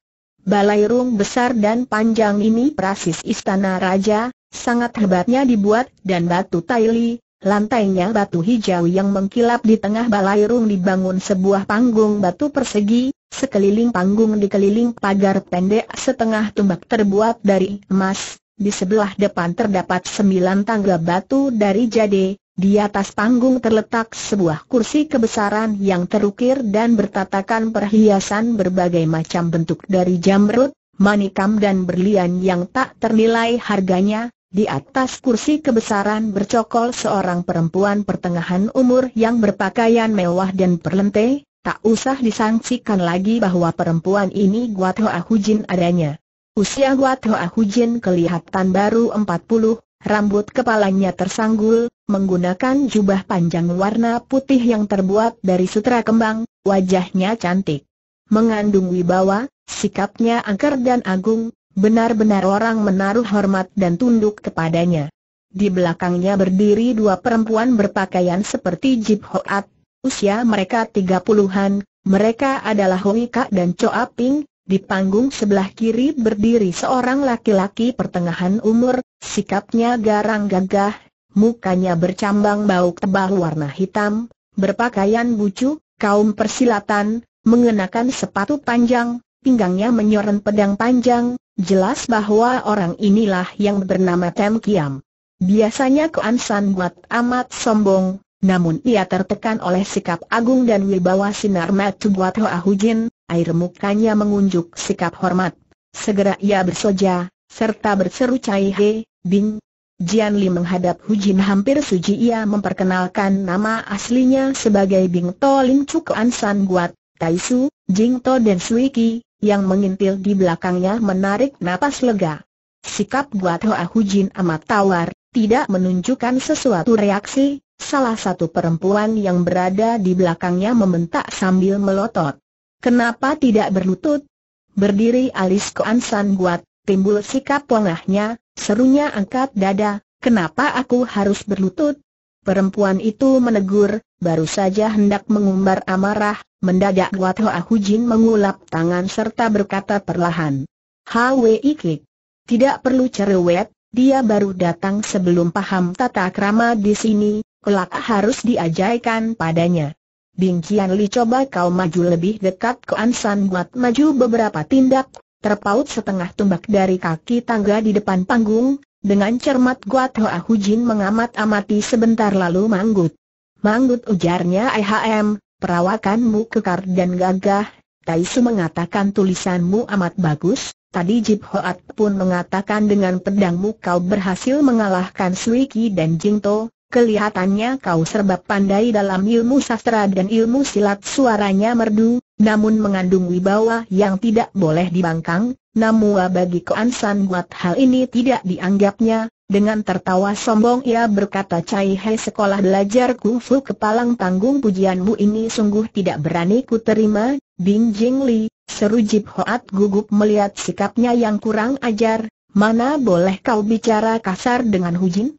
Balairung besar dan panjang ini prasis istana raja, sangat hebatnya dibuat, dan batu taili, lantainya batu hijau yang mengkilap di tengah balairung dibangun sebuah panggung batu persegi, sekeliling panggung dikeliling pagar pendek setengah tumbak terbuat dari emas, di sebelah depan terdapat sembilan tangga batu dari jade, di atas panggung terletak sebuah kursi kebesaran yang terukir dan bertatakan perhiasan berbagai macam bentuk dari jamrut, manikam dan berlian yang tak ternilai harganya. Di atas kursi kebesaran bercokol seorang perempuan pertengahan umur yang berpakaian mewah dan perlente, tak usah disangsikan lagi bahwa perempuan ini Guat Hoa Hujin adanya. Usia Guat Hoa Hujin kelihatan baru 40, rambut kepalanya tersanggul, menggunakan jubah panjang warna putih yang terbuat dari sutra kembang, wajahnya cantik. Mengandung wibawa, sikapnya angker dan agung, benar-benar orang menaruh hormat dan tunduk kepadanya. Di belakangnya berdiri dua perempuan berpakaian seperti Jip Hoat, usia mereka tiga puluhan, mereka adalah Hui Kak dan Choa Ping, di panggung sebelah kiri berdiri seorang laki-laki pertengahan umur, sikapnya garang gagah, mukanya bercambang bau tebal warna hitam, berpakaian bucu, kaum persilatan, mengenakan sepatu panjang, pinggangnya menyoren pedang panjang, jelas bahwa orang inilah yang bernama Tem Kiam. Biasanya Kuan San buat amat sombong, namun ia tertekan oleh sikap agung dan wibawa sinar mata buat Hoa Hujin, air mukanya mengunjuk sikap hormat. Segera ia bersoja, serta berseru Cai He, Bing, Jian Li menghadap Jin hampir suji ia memperkenalkan nama aslinya sebagai Bing To Lin Chuk An San Guat, Tai Su, Jing To dan Sui Ki, yang mengintil di belakangnya menarik napas lega. Sikap Guat Hoa Jin amat tawar, tidak menunjukkan sesuatu reaksi, salah satu perempuan yang berada di belakangnya membentak sambil melotot. Kenapa tidak berlutut? Berdiri alis An San Guat, timbul sikap lengahnya, serunya angkat dada, kenapa aku harus berlutut? Perempuan itu menegur, baru saja hendak mengumbar amarah, mendadak Wat Hoa Hujin mengulap tangan serta berkata perlahan. Hwi Kik. Tidak perlu cerewet, dia baru datang sebelum paham tata krama di sini, kelak harus diajaikan padanya. Bing Qian Li coba kau maju lebih dekat ke Ansan buat maju beberapa tindak terpaut setengah tumbak dari kaki tangga di depan panggung, dengan cermat Guat Hoa Hujin mengamat-amati sebentar lalu manggut. Manggut ujarnya IHM, perawakanmu kekar dan gagah, Taisu mengatakan tulisanmu amat bagus, tadi Jip Hoat pun mengatakan dengan pedangmu kau berhasil mengalahkan Suiki dan Jing To. Kelihatannya kau serba pandai dalam ilmu sastra dan ilmu silat suaranya merdu, namun mengandung wibawa yang tidak boleh dibangkang, namua bagi Koansan buat hal ini tidak dianggapnya, dengan tertawa sombong ia berkata Cai Hei sekolah belajar kungfu kepalang tanggung pujianmu ini sungguh tidak berani ku terima, Bing Jing Li, seru Jip Hoat gugup melihat sikapnya yang kurang ajar, mana boleh kau bicara kasar dengan Hu Jin?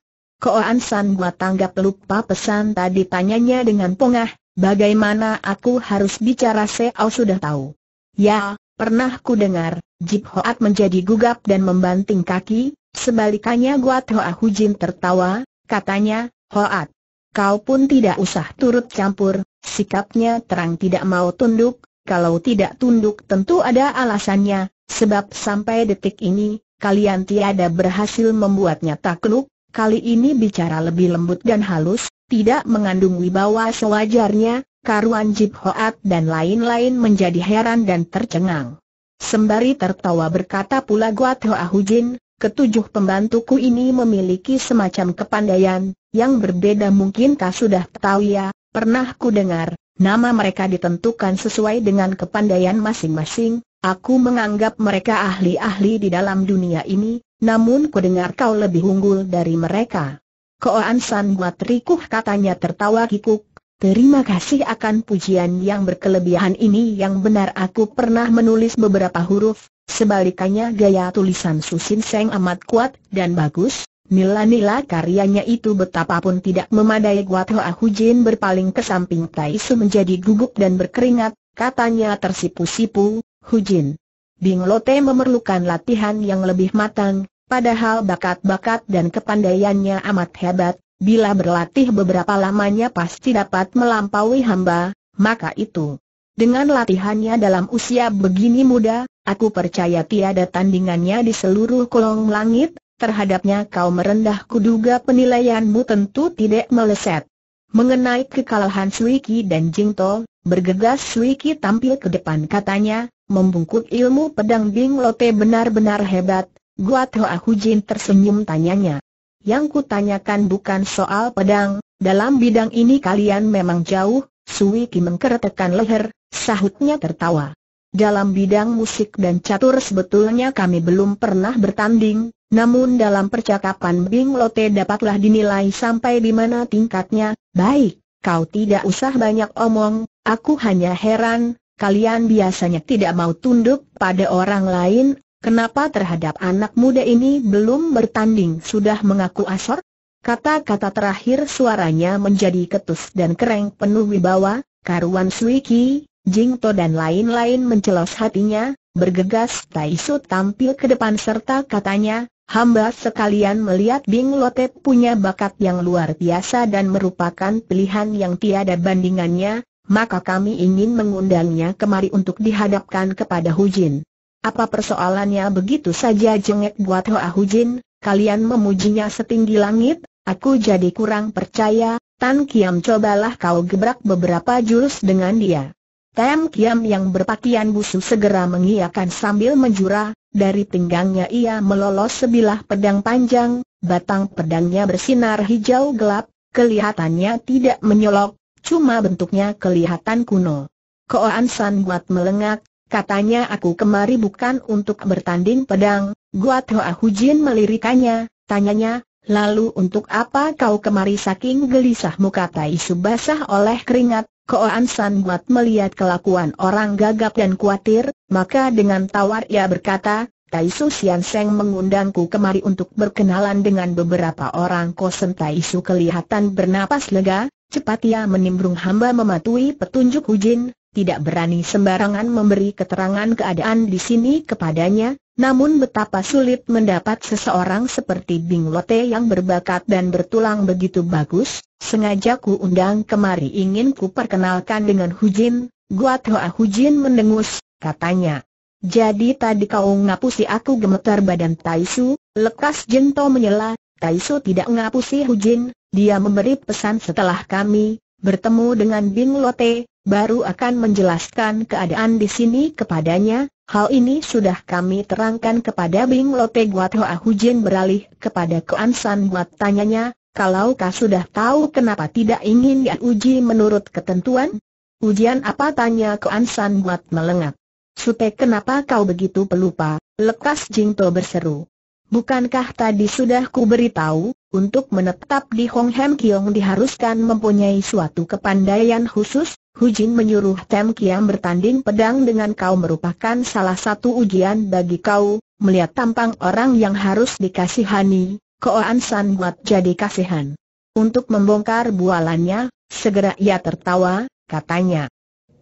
Koan San buat tanggap lupa pesan tadi tanyanya dengan pongah, bagaimana aku harus bicara Seau sudah tahu. Ya, pernah ku dengar, Jip Hoat menjadi gugap dan membanting kaki, sebalikannya Guat Hoa Jin tertawa, katanya, Hoat, kau pun tidak usah turut campur, sikapnya terang tidak mau tunduk, kalau tidak tunduk tentu ada alasannya, sebab sampai detik ini, kalian tiada berhasil membuatnya takluk, kali ini bicara lebih lembut dan halus, tidak mengandung wibawa sewajarnya, karuan Jip Hoat dan lain-lain menjadi heran dan tercengang. Sembari tertawa berkata pula Guat Hoa Hujin, ketujuh pembantuku ini memiliki semacam kepandaian, yang berbeda mungkin kau sudah tahu ya, pernah ku dengar, nama mereka ditentukan sesuai dengan kepandaian masing-masing, aku menganggap mereka ahli-ahli di dalam dunia ini, namun ku dengar kau lebih unggul dari mereka. Koan San buat rikuh katanya tertawa kikuk. Terima kasih akan pujian yang berkelebihan ini yang benar aku pernah menulis beberapa huruf, Sebaliknya gaya tulisan Susin Seng amat kuat dan bagus, nila-nila karyanya itu betapapun tidak memadai Guat Hoa Jin berpaling ke samping Tai Su menjadi gugup dan berkeringat, katanya tersipu-sipu, Hujin. Bing Lote memerlukan latihan yang lebih matang, Padahal bakat-bakat dan kepandaiannya amat hebat, bila berlatih beberapa lamanya pasti dapat melampaui hamba, maka itu. Dengan latihannya dalam usia begini muda, aku percaya tiada tandingannya di seluruh kolong langit, terhadapnya kau merendah kuduga penilaianmu tentu tidak meleset. Mengenai kekalahan Suiki dan Jingto, bergegas Suiki tampil ke depan katanya, membungkuk ilmu pedang Bing Lote benar-benar hebat, Guat Hoa Jin tersenyum tanyanya. Yang kutanyakan bukan soal pedang, dalam bidang ini kalian memang jauh, Sui Ki mengkeretekan leher, sahutnya tertawa. Dalam bidang musik dan catur sebetulnya kami belum pernah bertanding, namun dalam percakapan Bing Lote dapatlah dinilai sampai di mana tingkatnya, baik, kau tidak usah banyak omong, aku hanya heran, kalian biasanya tidak mau tunduk pada orang lain, Kenapa terhadap anak muda ini belum bertanding sudah mengaku asor? Kata-kata terakhir suaranya menjadi ketus dan kereng penuh wibawa, karuan Suiki, Jingto dan lain-lain mencelos hatinya, bergegas Taisu tampil ke depan serta katanya, hamba sekalian melihat Bing Lotep punya bakat yang luar biasa dan merupakan pilihan yang tiada bandingannya, maka kami ingin mengundangnya kemari untuk dihadapkan kepada Hujin. Apa persoalannya begitu saja jengek buat Hoa Hujin, kalian memujinya setinggi langit, aku jadi kurang percaya, Tan Kiam cobalah kau gebrak beberapa jurus dengan dia. Tan Kiam yang berpakaian busu segera mengiakan sambil menjura, dari pinggangnya ia melolos sebilah pedang panjang, batang pedangnya bersinar hijau gelap, kelihatannya tidak menyolok, cuma bentuknya kelihatan kuno. Koan San buat melengak, Katanya aku kemari bukan untuk bertanding pedang, Guat Hoa Hujin melirikannya, tanyanya, lalu untuk apa kau kemari saking gelisahmu kata isu basah oleh keringat, Koan San Guat melihat kelakuan orang gagap dan khawatir, maka dengan tawar ia berkata, Taisu Sian Seng mengundangku kemari untuk berkenalan dengan beberapa orang kosen Taisu kelihatan bernapas lega, cepat ia menimbrung hamba mematuhi petunjuk Hujin, tidak berani sembarangan memberi keterangan keadaan di sini kepadanya, namun betapa sulit mendapat seseorang seperti Bing Lote yang berbakat dan bertulang begitu bagus, sengaja ku undang kemari ingin ku perkenalkan dengan Hujin, Guat Hoa Hujin mendengus, katanya. Jadi tadi kau ngapusi aku gemetar badan Taisu, lekas jento menyela, Taisu tidak ngapusi Hujin, dia memberi pesan setelah kami bertemu dengan Bing Lote, baru akan menjelaskan keadaan di sini kepadanya, hal ini sudah kami terangkan kepada Bing Lote Guat Hoa Hujin beralih kepada Kuan San Guat tanyanya, kalau kau sudah tahu kenapa tidak ingin uji menurut ketentuan? Ujian apa tanya Kuan San Guat melengak. Sute kenapa kau begitu pelupa, lekas Jing To berseru. Bukankah tadi sudah ku beritahu, untuk menetap di Hong Hem Kiong diharuskan mempunyai suatu kepandaian khusus, Hujin menyuruh Tem Kiam bertanding pedang dengan kau merupakan salah satu ujian bagi kau, melihat tampang orang yang harus dikasihani, Koan San buat jadi kasihan. Untuk membongkar bualannya, segera ia tertawa, katanya.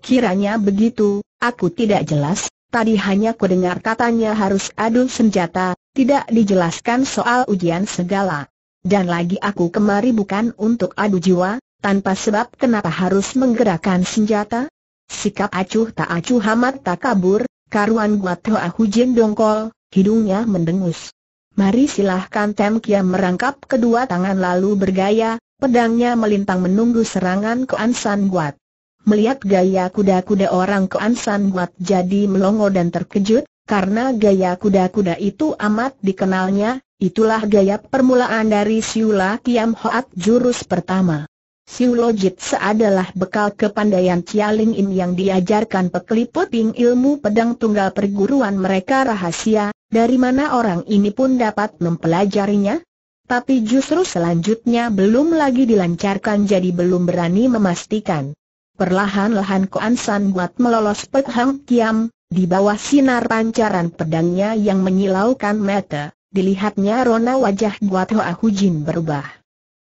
Kiranya begitu, aku tidak jelas, tadi hanya kudengar katanya harus adu senjata, tidak dijelaskan soal ujian segala. Dan lagi aku kemari bukan untuk adu jiwa, tanpa sebab kenapa harus menggerakkan senjata? Sikap acuh tak acuh amat tak kabur, karuan Guat Hoa Hujin dongkol, hidungnya mendengus. Mari silahkan Tem Kiam merangkap kedua tangan lalu bergaya, pedangnya melintang menunggu serangan ke San Guat. Melihat gaya kuda-kuda orang ke San Guat jadi melongo dan terkejut, karena gaya kuda-kuda itu amat dikenalnya, itulah gaya permulaan dari Siula Kiam Hoat jurus pertama. Siulojit seadalah bekal kepandaian Cialing Im yang diajarkan pekeliputing ilmu pedang tunggal perguruan mereka rahasia, dari mana orang ini pun dapat mempelajarinya? Tapi justru selanjutnya belum lagi dilancarkan jadi belum berani memastikan. Perlahan-lahan Koan San buat melolos Pek Hang Kiam, di bawah sinar pancaran pedangnya yang menyilaukan mata, dilihatnya rona wajah Guat Hoa Hujin berubah.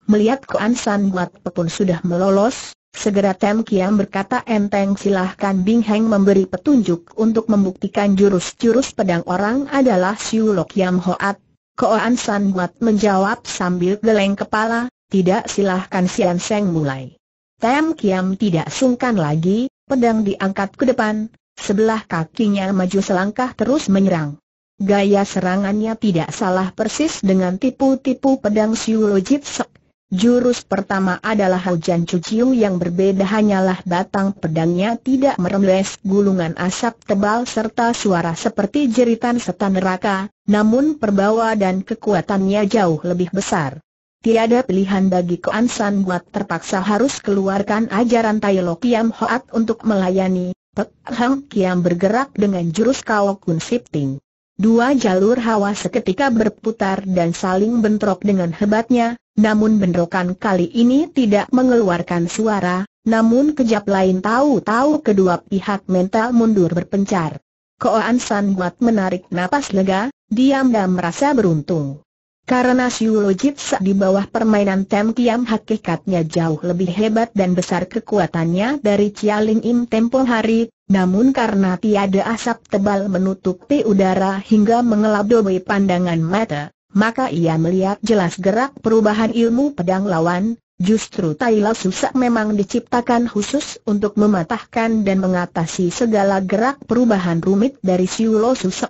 Melihat Koan San Buat pun sudah melolos, segera Tem Kiam berkata enteng silahkan Bing Heng memberi petunjuk untuk membuktikan jurus-jurus pedang orang adalah Siu Lok Yam Hoat. Koan San Guat menjawab sambil geleng kepala, tidak silahkan Sian Seng mulai. Tem Kiam tidak sungkan lagi, pedang diangkat ke depan, sebelah kakinya maju selangkah terus menyerang. Gaya serangannya tidak salah persis dengan tipu-tipu pedang Siu Sek. Jurus pertama adalah hujan cuciu yang berbeda hanyalah batang pedangnya tidak meremles gulungan asap tebal serta suara seperti jeritan setan neraka, namun perbawa dan kekuatannya jauh lebih besar. Tiada pilihan bagi Koan San Guat terpaksa harus keluarkan ajaran Tai Lo Kiam Hoat untuk melayani, Pek Hang Kiam bergerak dengan jurus Kao Kun Sipting. Dua jalur hawa seketika berputar dan saling bentrok dengan hebatnya, namun bentrokan kali ini tidak mengeluarkan suara, namun kejap lain tahu-tahu kedua pihak mental mundur berpencar. Koan San Guat menarik napas lega, diam-diam merasa beruntung. Karena Siulo Jitsa di bawah permainan Tem Kiam hakikatnya jauh lebih hebat dan besar kekuatannya dari Cialing Im tempo hari, namun karena tiada asap tebal menutupi udara hingga mengelabui pandangan mata, maka ia melihat jelas gerak perubahan ilmu pedang lawan, justru Tai Susak memang diciptakan khusus untuk mematahkan dan mengatasi segala gerak perubahan rumit dari Siu Lo Susak.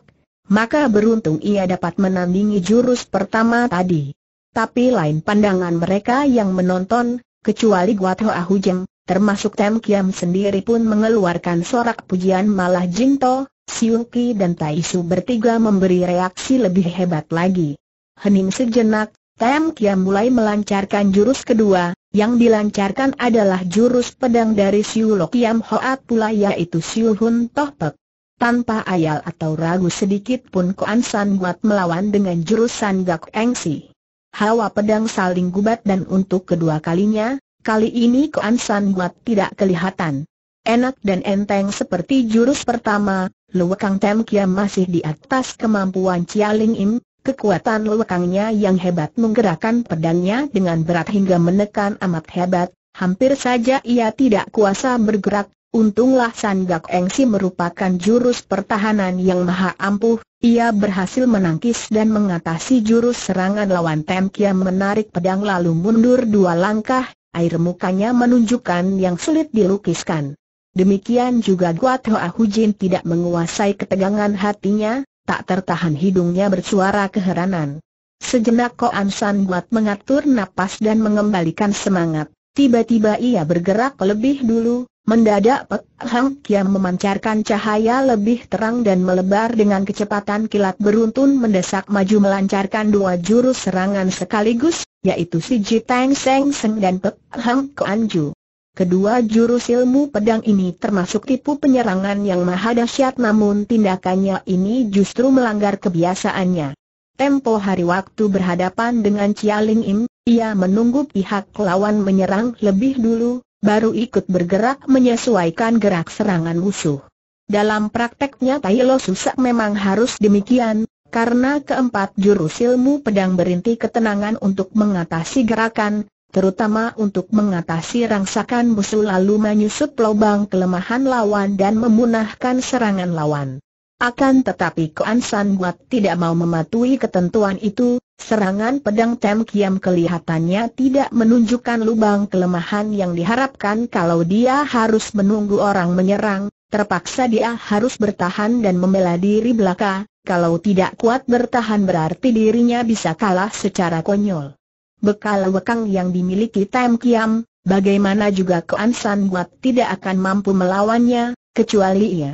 Maka beruntung ia dapat menandingi jurus pertama tadi. Tapi lain pandangan mereka yang menonton, kecuali Guat Hoa Hujeng, termasuk Tem Kiam sendiri pun mengeluarkan sorak pujian malah Jinto, Siung Ki dan Tai Su bertiga memberi reaksi lebih hebat lagi hening sejenak, Tem Kiam mulai melancarkan jurus kedua, yang dilancarkan adalah jurus pedang dari Siu Lok Kiam Hoat pula yaitu Siu Hun Toh Pek. Tanpa ayal atau ragu sedikit pun Koan San Guat melawan dengan jurus San Gak Eng Si. Hawa pedang saling gubat dan untuk kedua kalinya, kali ini Koan San Guat tidak kelihatan. Enak dan enteng seperti jurus pertama, Luwakang Tem Kiam masih di atas kemampuan Cialing Ling Im, Kekuatan lekangnya yang hebat menggerakkan pedangnya dengan berat hingga menekan amat hebat, hampir saja ia tidak kuasa bergerak, untunglah Sanggak Engsi merupakan jurus pertahanan yang maha ampuh, ia berhasil menangkis dan mengatasi jurus serangan lawan Temkia menarik pedang lalu mundur dua langkah, air mukanya menunjukkan yang sulit dilukiskan. Demikian juga Guat Hoa Hujin tidak menguasai ketegangan hatinya, tak tertahan hidungnya bersuara keheranan. Sejenak Ko San buat mengatur napas dan mengembalikan semangat. Tiba-tiba ia bergerak lebih dulu, mendadak Pek Hang Kiam memancarkan cahaya lebih terang dan melebar dengan kecepatan kilat beruntun mendesak maju melancarkan dua jurus serangan sekaligus, yaitu si Tang, Seng Seng dan Pek Hang Ko Anju. Kedua jurus ilmu pedang ini termasuk tipu penyerangan yang maha dahsyat namun tindakannya ini justru melanggar kebiasaannya. Tempo hari waktu berhadapan dengan Cialing Im, ia menunggu pihak lawan menyerang lebih dulu, baru ikut bergerak menyesuaikan gerak serangan musuh. Dalam prakteknya Tai Lo Susak memang harus demikian, karena keempat jurus ilmu pedang berhenti ketenangan untuk mengatasi gerakan, terutama untuk mengatasi rangsakan musuh lalu menyusup lubang kelemahan lawan dan memunahkan serangan lawan. Akan tetapi Kuan San Buat tidak mau mematuhi ketentuan itu, serangan pedang Tem Kiam kelihatannya tidak menunjukkan lubang kelemahan yang diharapkan kalau dia harus menunggu orang menyerang, terpaksa dia harus bertahan dan membela diri belaka, kalau tidak kuat bertahan berarti dirinya bisa kalah secara konyol. Bekal wekang yang dimiliki Tam Kiam, bagaimana juga Koan San Buat tidak akan mampu melawannya, kecuali ia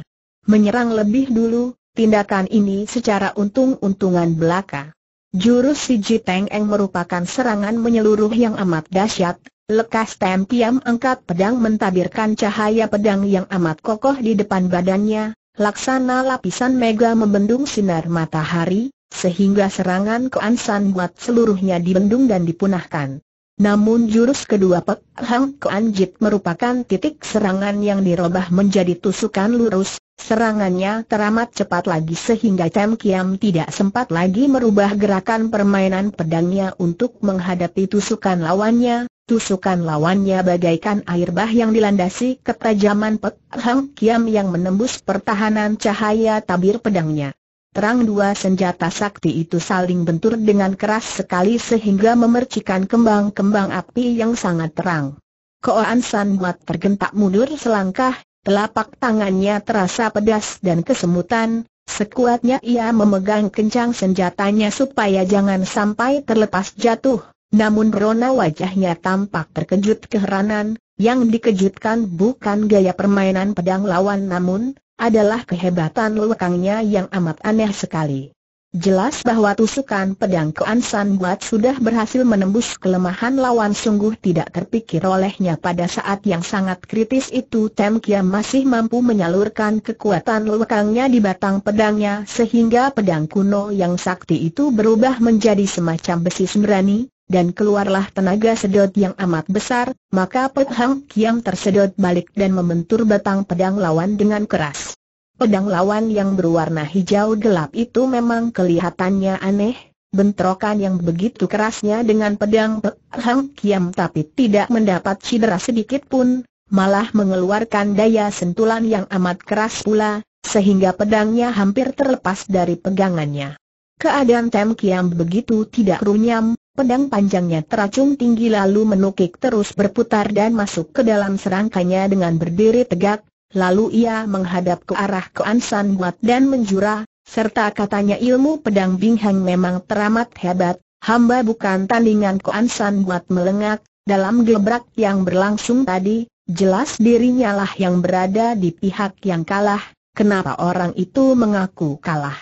menyerang lebih dulu, tindakan ini secara untung-untungan belaka. Jurus si Ji Teng Eng merupakan serangan menyeluruh yang amat dahsyat, Lekas Tem Kiam angkat pedang mentabirkan cahaya pedang yang amat kokoh di depan badannya, laksana lapisan mega membendung sinar matahari, sehingga serangan ke Ansan buat seluruhnya dibendung dan dipunahkan. Namun jurus kedua Pek Hang ke Jit merupakan titik serangan yang dirobah menjadi tusukan lurus, serangannya teramat cepat lagi sehingga Tem Kiam tidak sempat lagi merubah gerakan permainan pedangnya untuk menghadapi tusukan lawannya, Tusukan lawannya bagaikan air bah yang dilandasi ketajaman Pek Hang Kiam yang menembus pertahanan cahaya tabir pedangnya. Terang dua senjata sakti itu saling bentur dengan keras sekali sehingga memercikan kembang-kembang api yang sangat terang. Koan San Buat tergentak mundur selangkah, telapak tangannya terasa pedas dan kesemutan, sekuatnya ia memegang kencang senjatanya supaya jangan sampai terlepas jatuh. Namun Rona wajahnya tampak terkejut keheranan, yang dikejutkan bukan gaya permainan pedang lawan namun, adalah kehebatan lekangnya yang amat aneh sekali. Jelas bahwa tusukan pedang keansan buat sudah berhasil menembus kelemahan lawan sungguh tidak terpikir olehnya pada saat yang sangat kritis itu Tem Kia masih mampu menyalurkan kekuatan lekangnya di batang pedangnya sehingga pedang kuno yang sakti itu berubah menjadi semacam besi sembrani, dan keluarlah tenaga sedot yang amat besar, maka Pek Hang Kiam tersedot balik dan membentur batang pedang lawan dengan keras. Pedang lawan yang berwarna hijau gelap itu memang kelihatannya aneh, bentrokan yang begitu kerasnya dengan pedang Pek Hang Kiam tapi tidak mendapat cedera sedikit pun, malah mengeluarkan daya sentulan yang amat keras pula, sehingga pedangnya hampir terlepas dari pegangannya. Keadaan Tem Kiam begitu tidak runyam, Pedang panjangnya teracung tinggi lalu menukik terus berputar dan masuk ke dalam serangkanya dengan berdiri tegak, lalu ia menghadap ke arah Kean Buat dan menjura, serta katanya ilmu pedang Binghang memang teramat hebat, hamba bukan tandingan Kean Buat melengak, dalam gebrak yang berlangsung tadi, jelas dirinya lah yang berada di pihak yang kalah, kenapa orang itu mengaku kalah.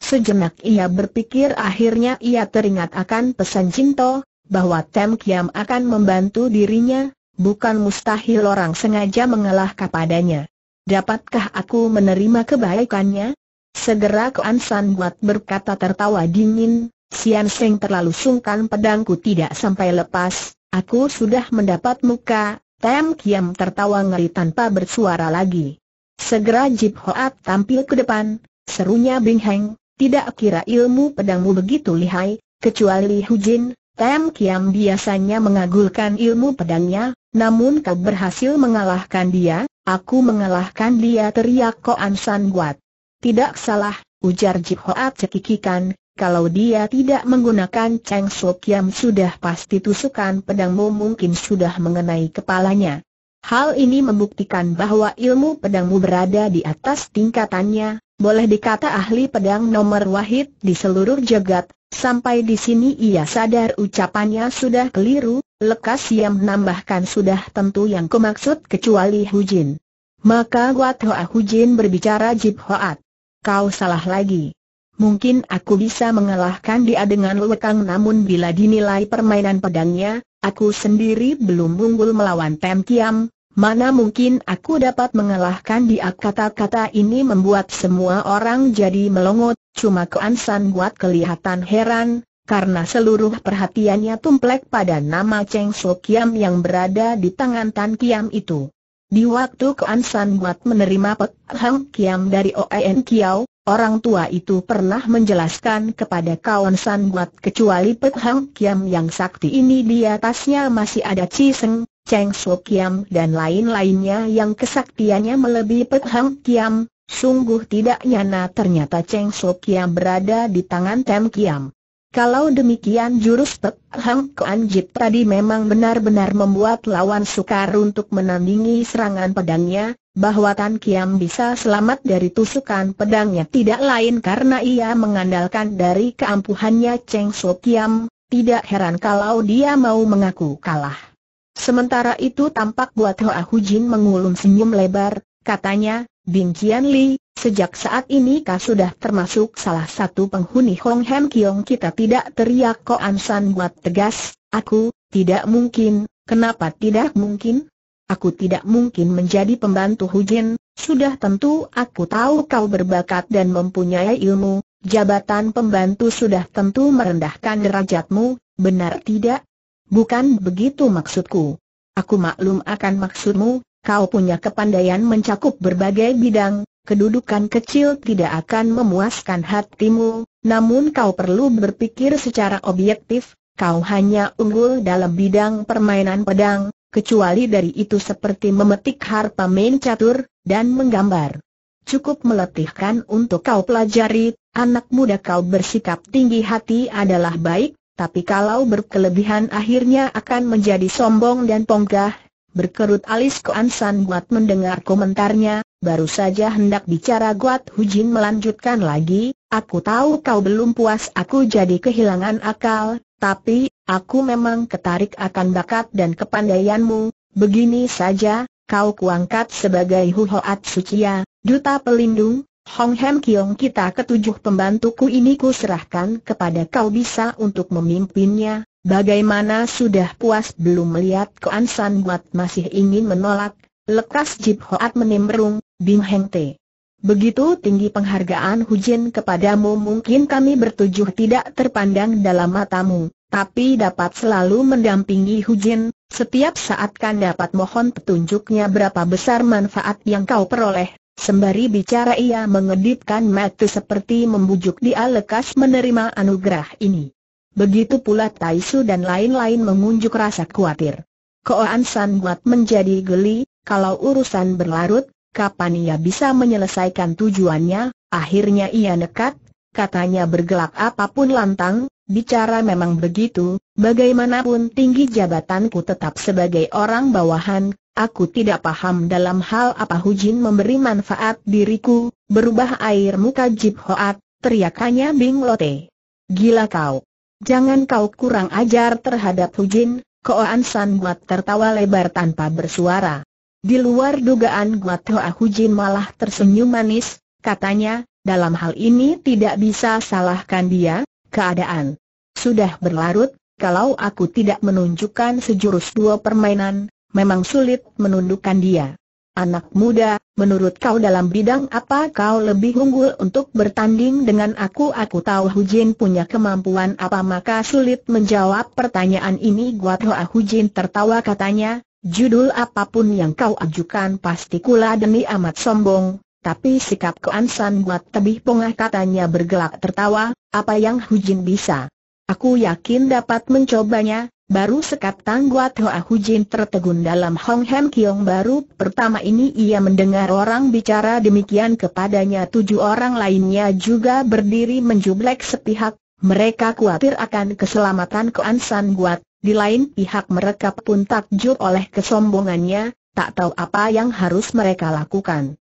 Sejenak ia berpikir akhirnya ia teringat akan pesan Jinto, bahwa Tem Kiam akan membantu dirinya, bukan mustahil orang sengaja mengalah kepadanya. Dapatkah aku menerima kebaikannya? Segera Kuan San Buat berkata tertawa dingin, Sian Seng terlalu sungkan pedangku tidak sampai lepas, aku sudah mendapat muka, Tem Kiam tertawa ngeri tanpa bersuara lagi. Segera Jip Hoat tampil ke depan, serunya Bing Heng, tidak kira ilmu pedangmu begitu lihai, kecuali Hujin, Tem Kiam biasanya mengagulkan ilmu pedangnya, namun kau berhasil mengalahkan dia, aku mengalahkan dia teriak Koan San Guat. Tidak salah, ujar Jip Hoat cekikikan, kalau dia tidak menggunakan Cheng So Kiam sudah pasti tusukan pedangmu mungkin sudah mengenai kepalanya. Hal ini membuktikan bahwa ilmu pedangmu berada di atas tingkatannya, boleh dikata ahli pedang nomor wahid di seluruh jagat, sampai di sini ia sadar ucapannya sudah keliru, lekas ia menambahkan sudah tentu yang kumaksud kecuali Hujin. Maka Wat Hoa Hujin berbicara Jip Hoat. Kau salah lagi. Mungkin aku bisa mengalahkan dia dengan lekang namun bila dinilai permainan pedangnya, aku sendiri belum unggul melawan Tem Kiam, Mana mungkin aku dapat mengalahkan dia kata-kata ini membuat semua orang jadi melongot, cuma Kuan San buat kelihatan heran, karena seluruh perhatiannya tumplek pada nama Cheng So Kiam yang berada di tangan Tan Kiam itu. Di waktu Kuan San buat menerima Pek Hang Kiam dari Oen Kiao, Orang tua itu pernah menjelaskan kepada kawan San Buat kecuali Pek Hang Kiam yang sakti ini di atasnya masih ada Ciseng, Cheng Su Kiam dan lain-lainnya yang kesaktiannya melebihi Pek Hang Kiam, sungguh tidak nyana ternyata Cheng Su Kiam berada di tangan Tem Kiam. Kalau demikian jurus Pek Hang Kuan Jip tadi memang benar-benar membuat lawan sukar untuk menandingi serangan pedangnya, bahwa Tan Kiam bisa selamat dari tusukan pedangnya tidak lain karena ia mengandalkan dari keampuhannya Cheng Su Kiam, tidak heran kalau dia mau mengaku kalah. Sementara itu tampak buat Hoa Jin mengulum senyum lebar, katanya, Bing Qian Li, sejak saat ini kau sudah termasuk salah satu penghuni Hong Hem Kiong kita tidak teriak Ko Ansan buat tegas, aku, tidak mungkin, kenapa tidak mungkin? Aku tidak mungkin menjadi pembantu Hujin, sudah tentu aku tahu kau berbakat dan mempunyai ilmu, jabatan pembantu sudah tentu merendahkan derajatmu, benar tidak? Bukan begitu maksudku. Aku maklum akan maksudmu, kau punya kepandaian mencakup berbagai bidang, kedudukan kecil tidak akan memuaskan hatimu, namun kau perlu berpikir secara objektif, kau hanya unggul dalam bidang permainan pedang, kecuali dari itu seperti memetik harpa main catur, dan menggambar. Cukup meletihkan untuk kau pelajari, anak muda kau bersikap tinggi hati adalah baik, tapi kalau berkelebihan akhirnya akan menjadi sombong dan ponggah, berkerut alis Koan San Guat mendengar komentarnya, baru saja hendak bicara Guat Hujin melanjutkan lagi, aku tahu kau belum puas aku jadi kehilangan akal, tapi, aku memang ketarik akan bakat dan kepandaianmu, begini saja, kau kuangkat sebagai Huhoat Suciya, duta pelindung, Hong Hem Kiong kita ketujuh pembantuku ini ku serahkan kepada kau bisa untuk memimpinnya, bagaimana sudah puas belum melihat Koan San Buat masih ingin menolak, lekas Jip Hoat menimbrung, Bim Heng Te. Begitu tinggi penghargaan Hujin kepadamu mungkin kami bertujuh tidak terpandang dalam matamu, tapi dapat selalu mendampingi Hujin, setiap saat kan dapat mohon petunjuknya berapa besar manfaat yang kau peroleh, Sembari bicara ia mengedipkan mata seperti membujuk dia lekas menerima anugerah ini. Begitu pula Taisu dan lain-lain mengunjuk rasa khawatir. Koan San Buat menjadi geli, kalau urusan berlarut, kapan ia bisa menyelesaikan tujuannya, akhirnya ia nekat, katanya bergelak apapun lantang, bicara memang begitu, bagaimanapun tinggi jabatanku tetap sebagai orang bawahan, Aku tidak paham dalam hal apa Hujin memberi manfaat diriku, berubah air muka Jip Hoat, teriakannya Bing Lote. Gila kau. Jangan kau kurang ajar terhadap Hujin, Koan San Guat tertawa lebar tanpa bersuara. Di luar dugaan Guat Hoa Jin malah tersenyum manis, katanya, dalam hal ini tidak bisa salahkan dia, keadaan sudah berlarut, kalau aku tidak menunjukkan sejurus dua permainan, memang sulit menundukkan dia. Anak muda, menurut kau dalam bidang apa kau lebih unggul untuk bertanding dengan aku? Aku tahu Hu Jin punya kemampuan apa maka sulit menjawab pertanyaan ini. Guat Hoa Jin tertawa katanya, judul apapun yang kau ajukan pasti kula demi amat sombong. Tapi sikap keansan buat Tebih Pongah katanya bergelak tertawa, apa yang Hu Jin bisa? Aku yakin dapat mencobanya, Baru tangguh Guat Hoa Jin tertegun dalam Hong Hem Kiong baru pertama ini ia mendengar orang bicara demikian kepadanya tujuh orang lainnya juga berdiri menjublek sepihak, mereka khawatir akan keselamatan keansan San Guat, di lain pihak mereka pun takjub oleh kesombongannya, tak tahu apa yang harus mereka lakukan.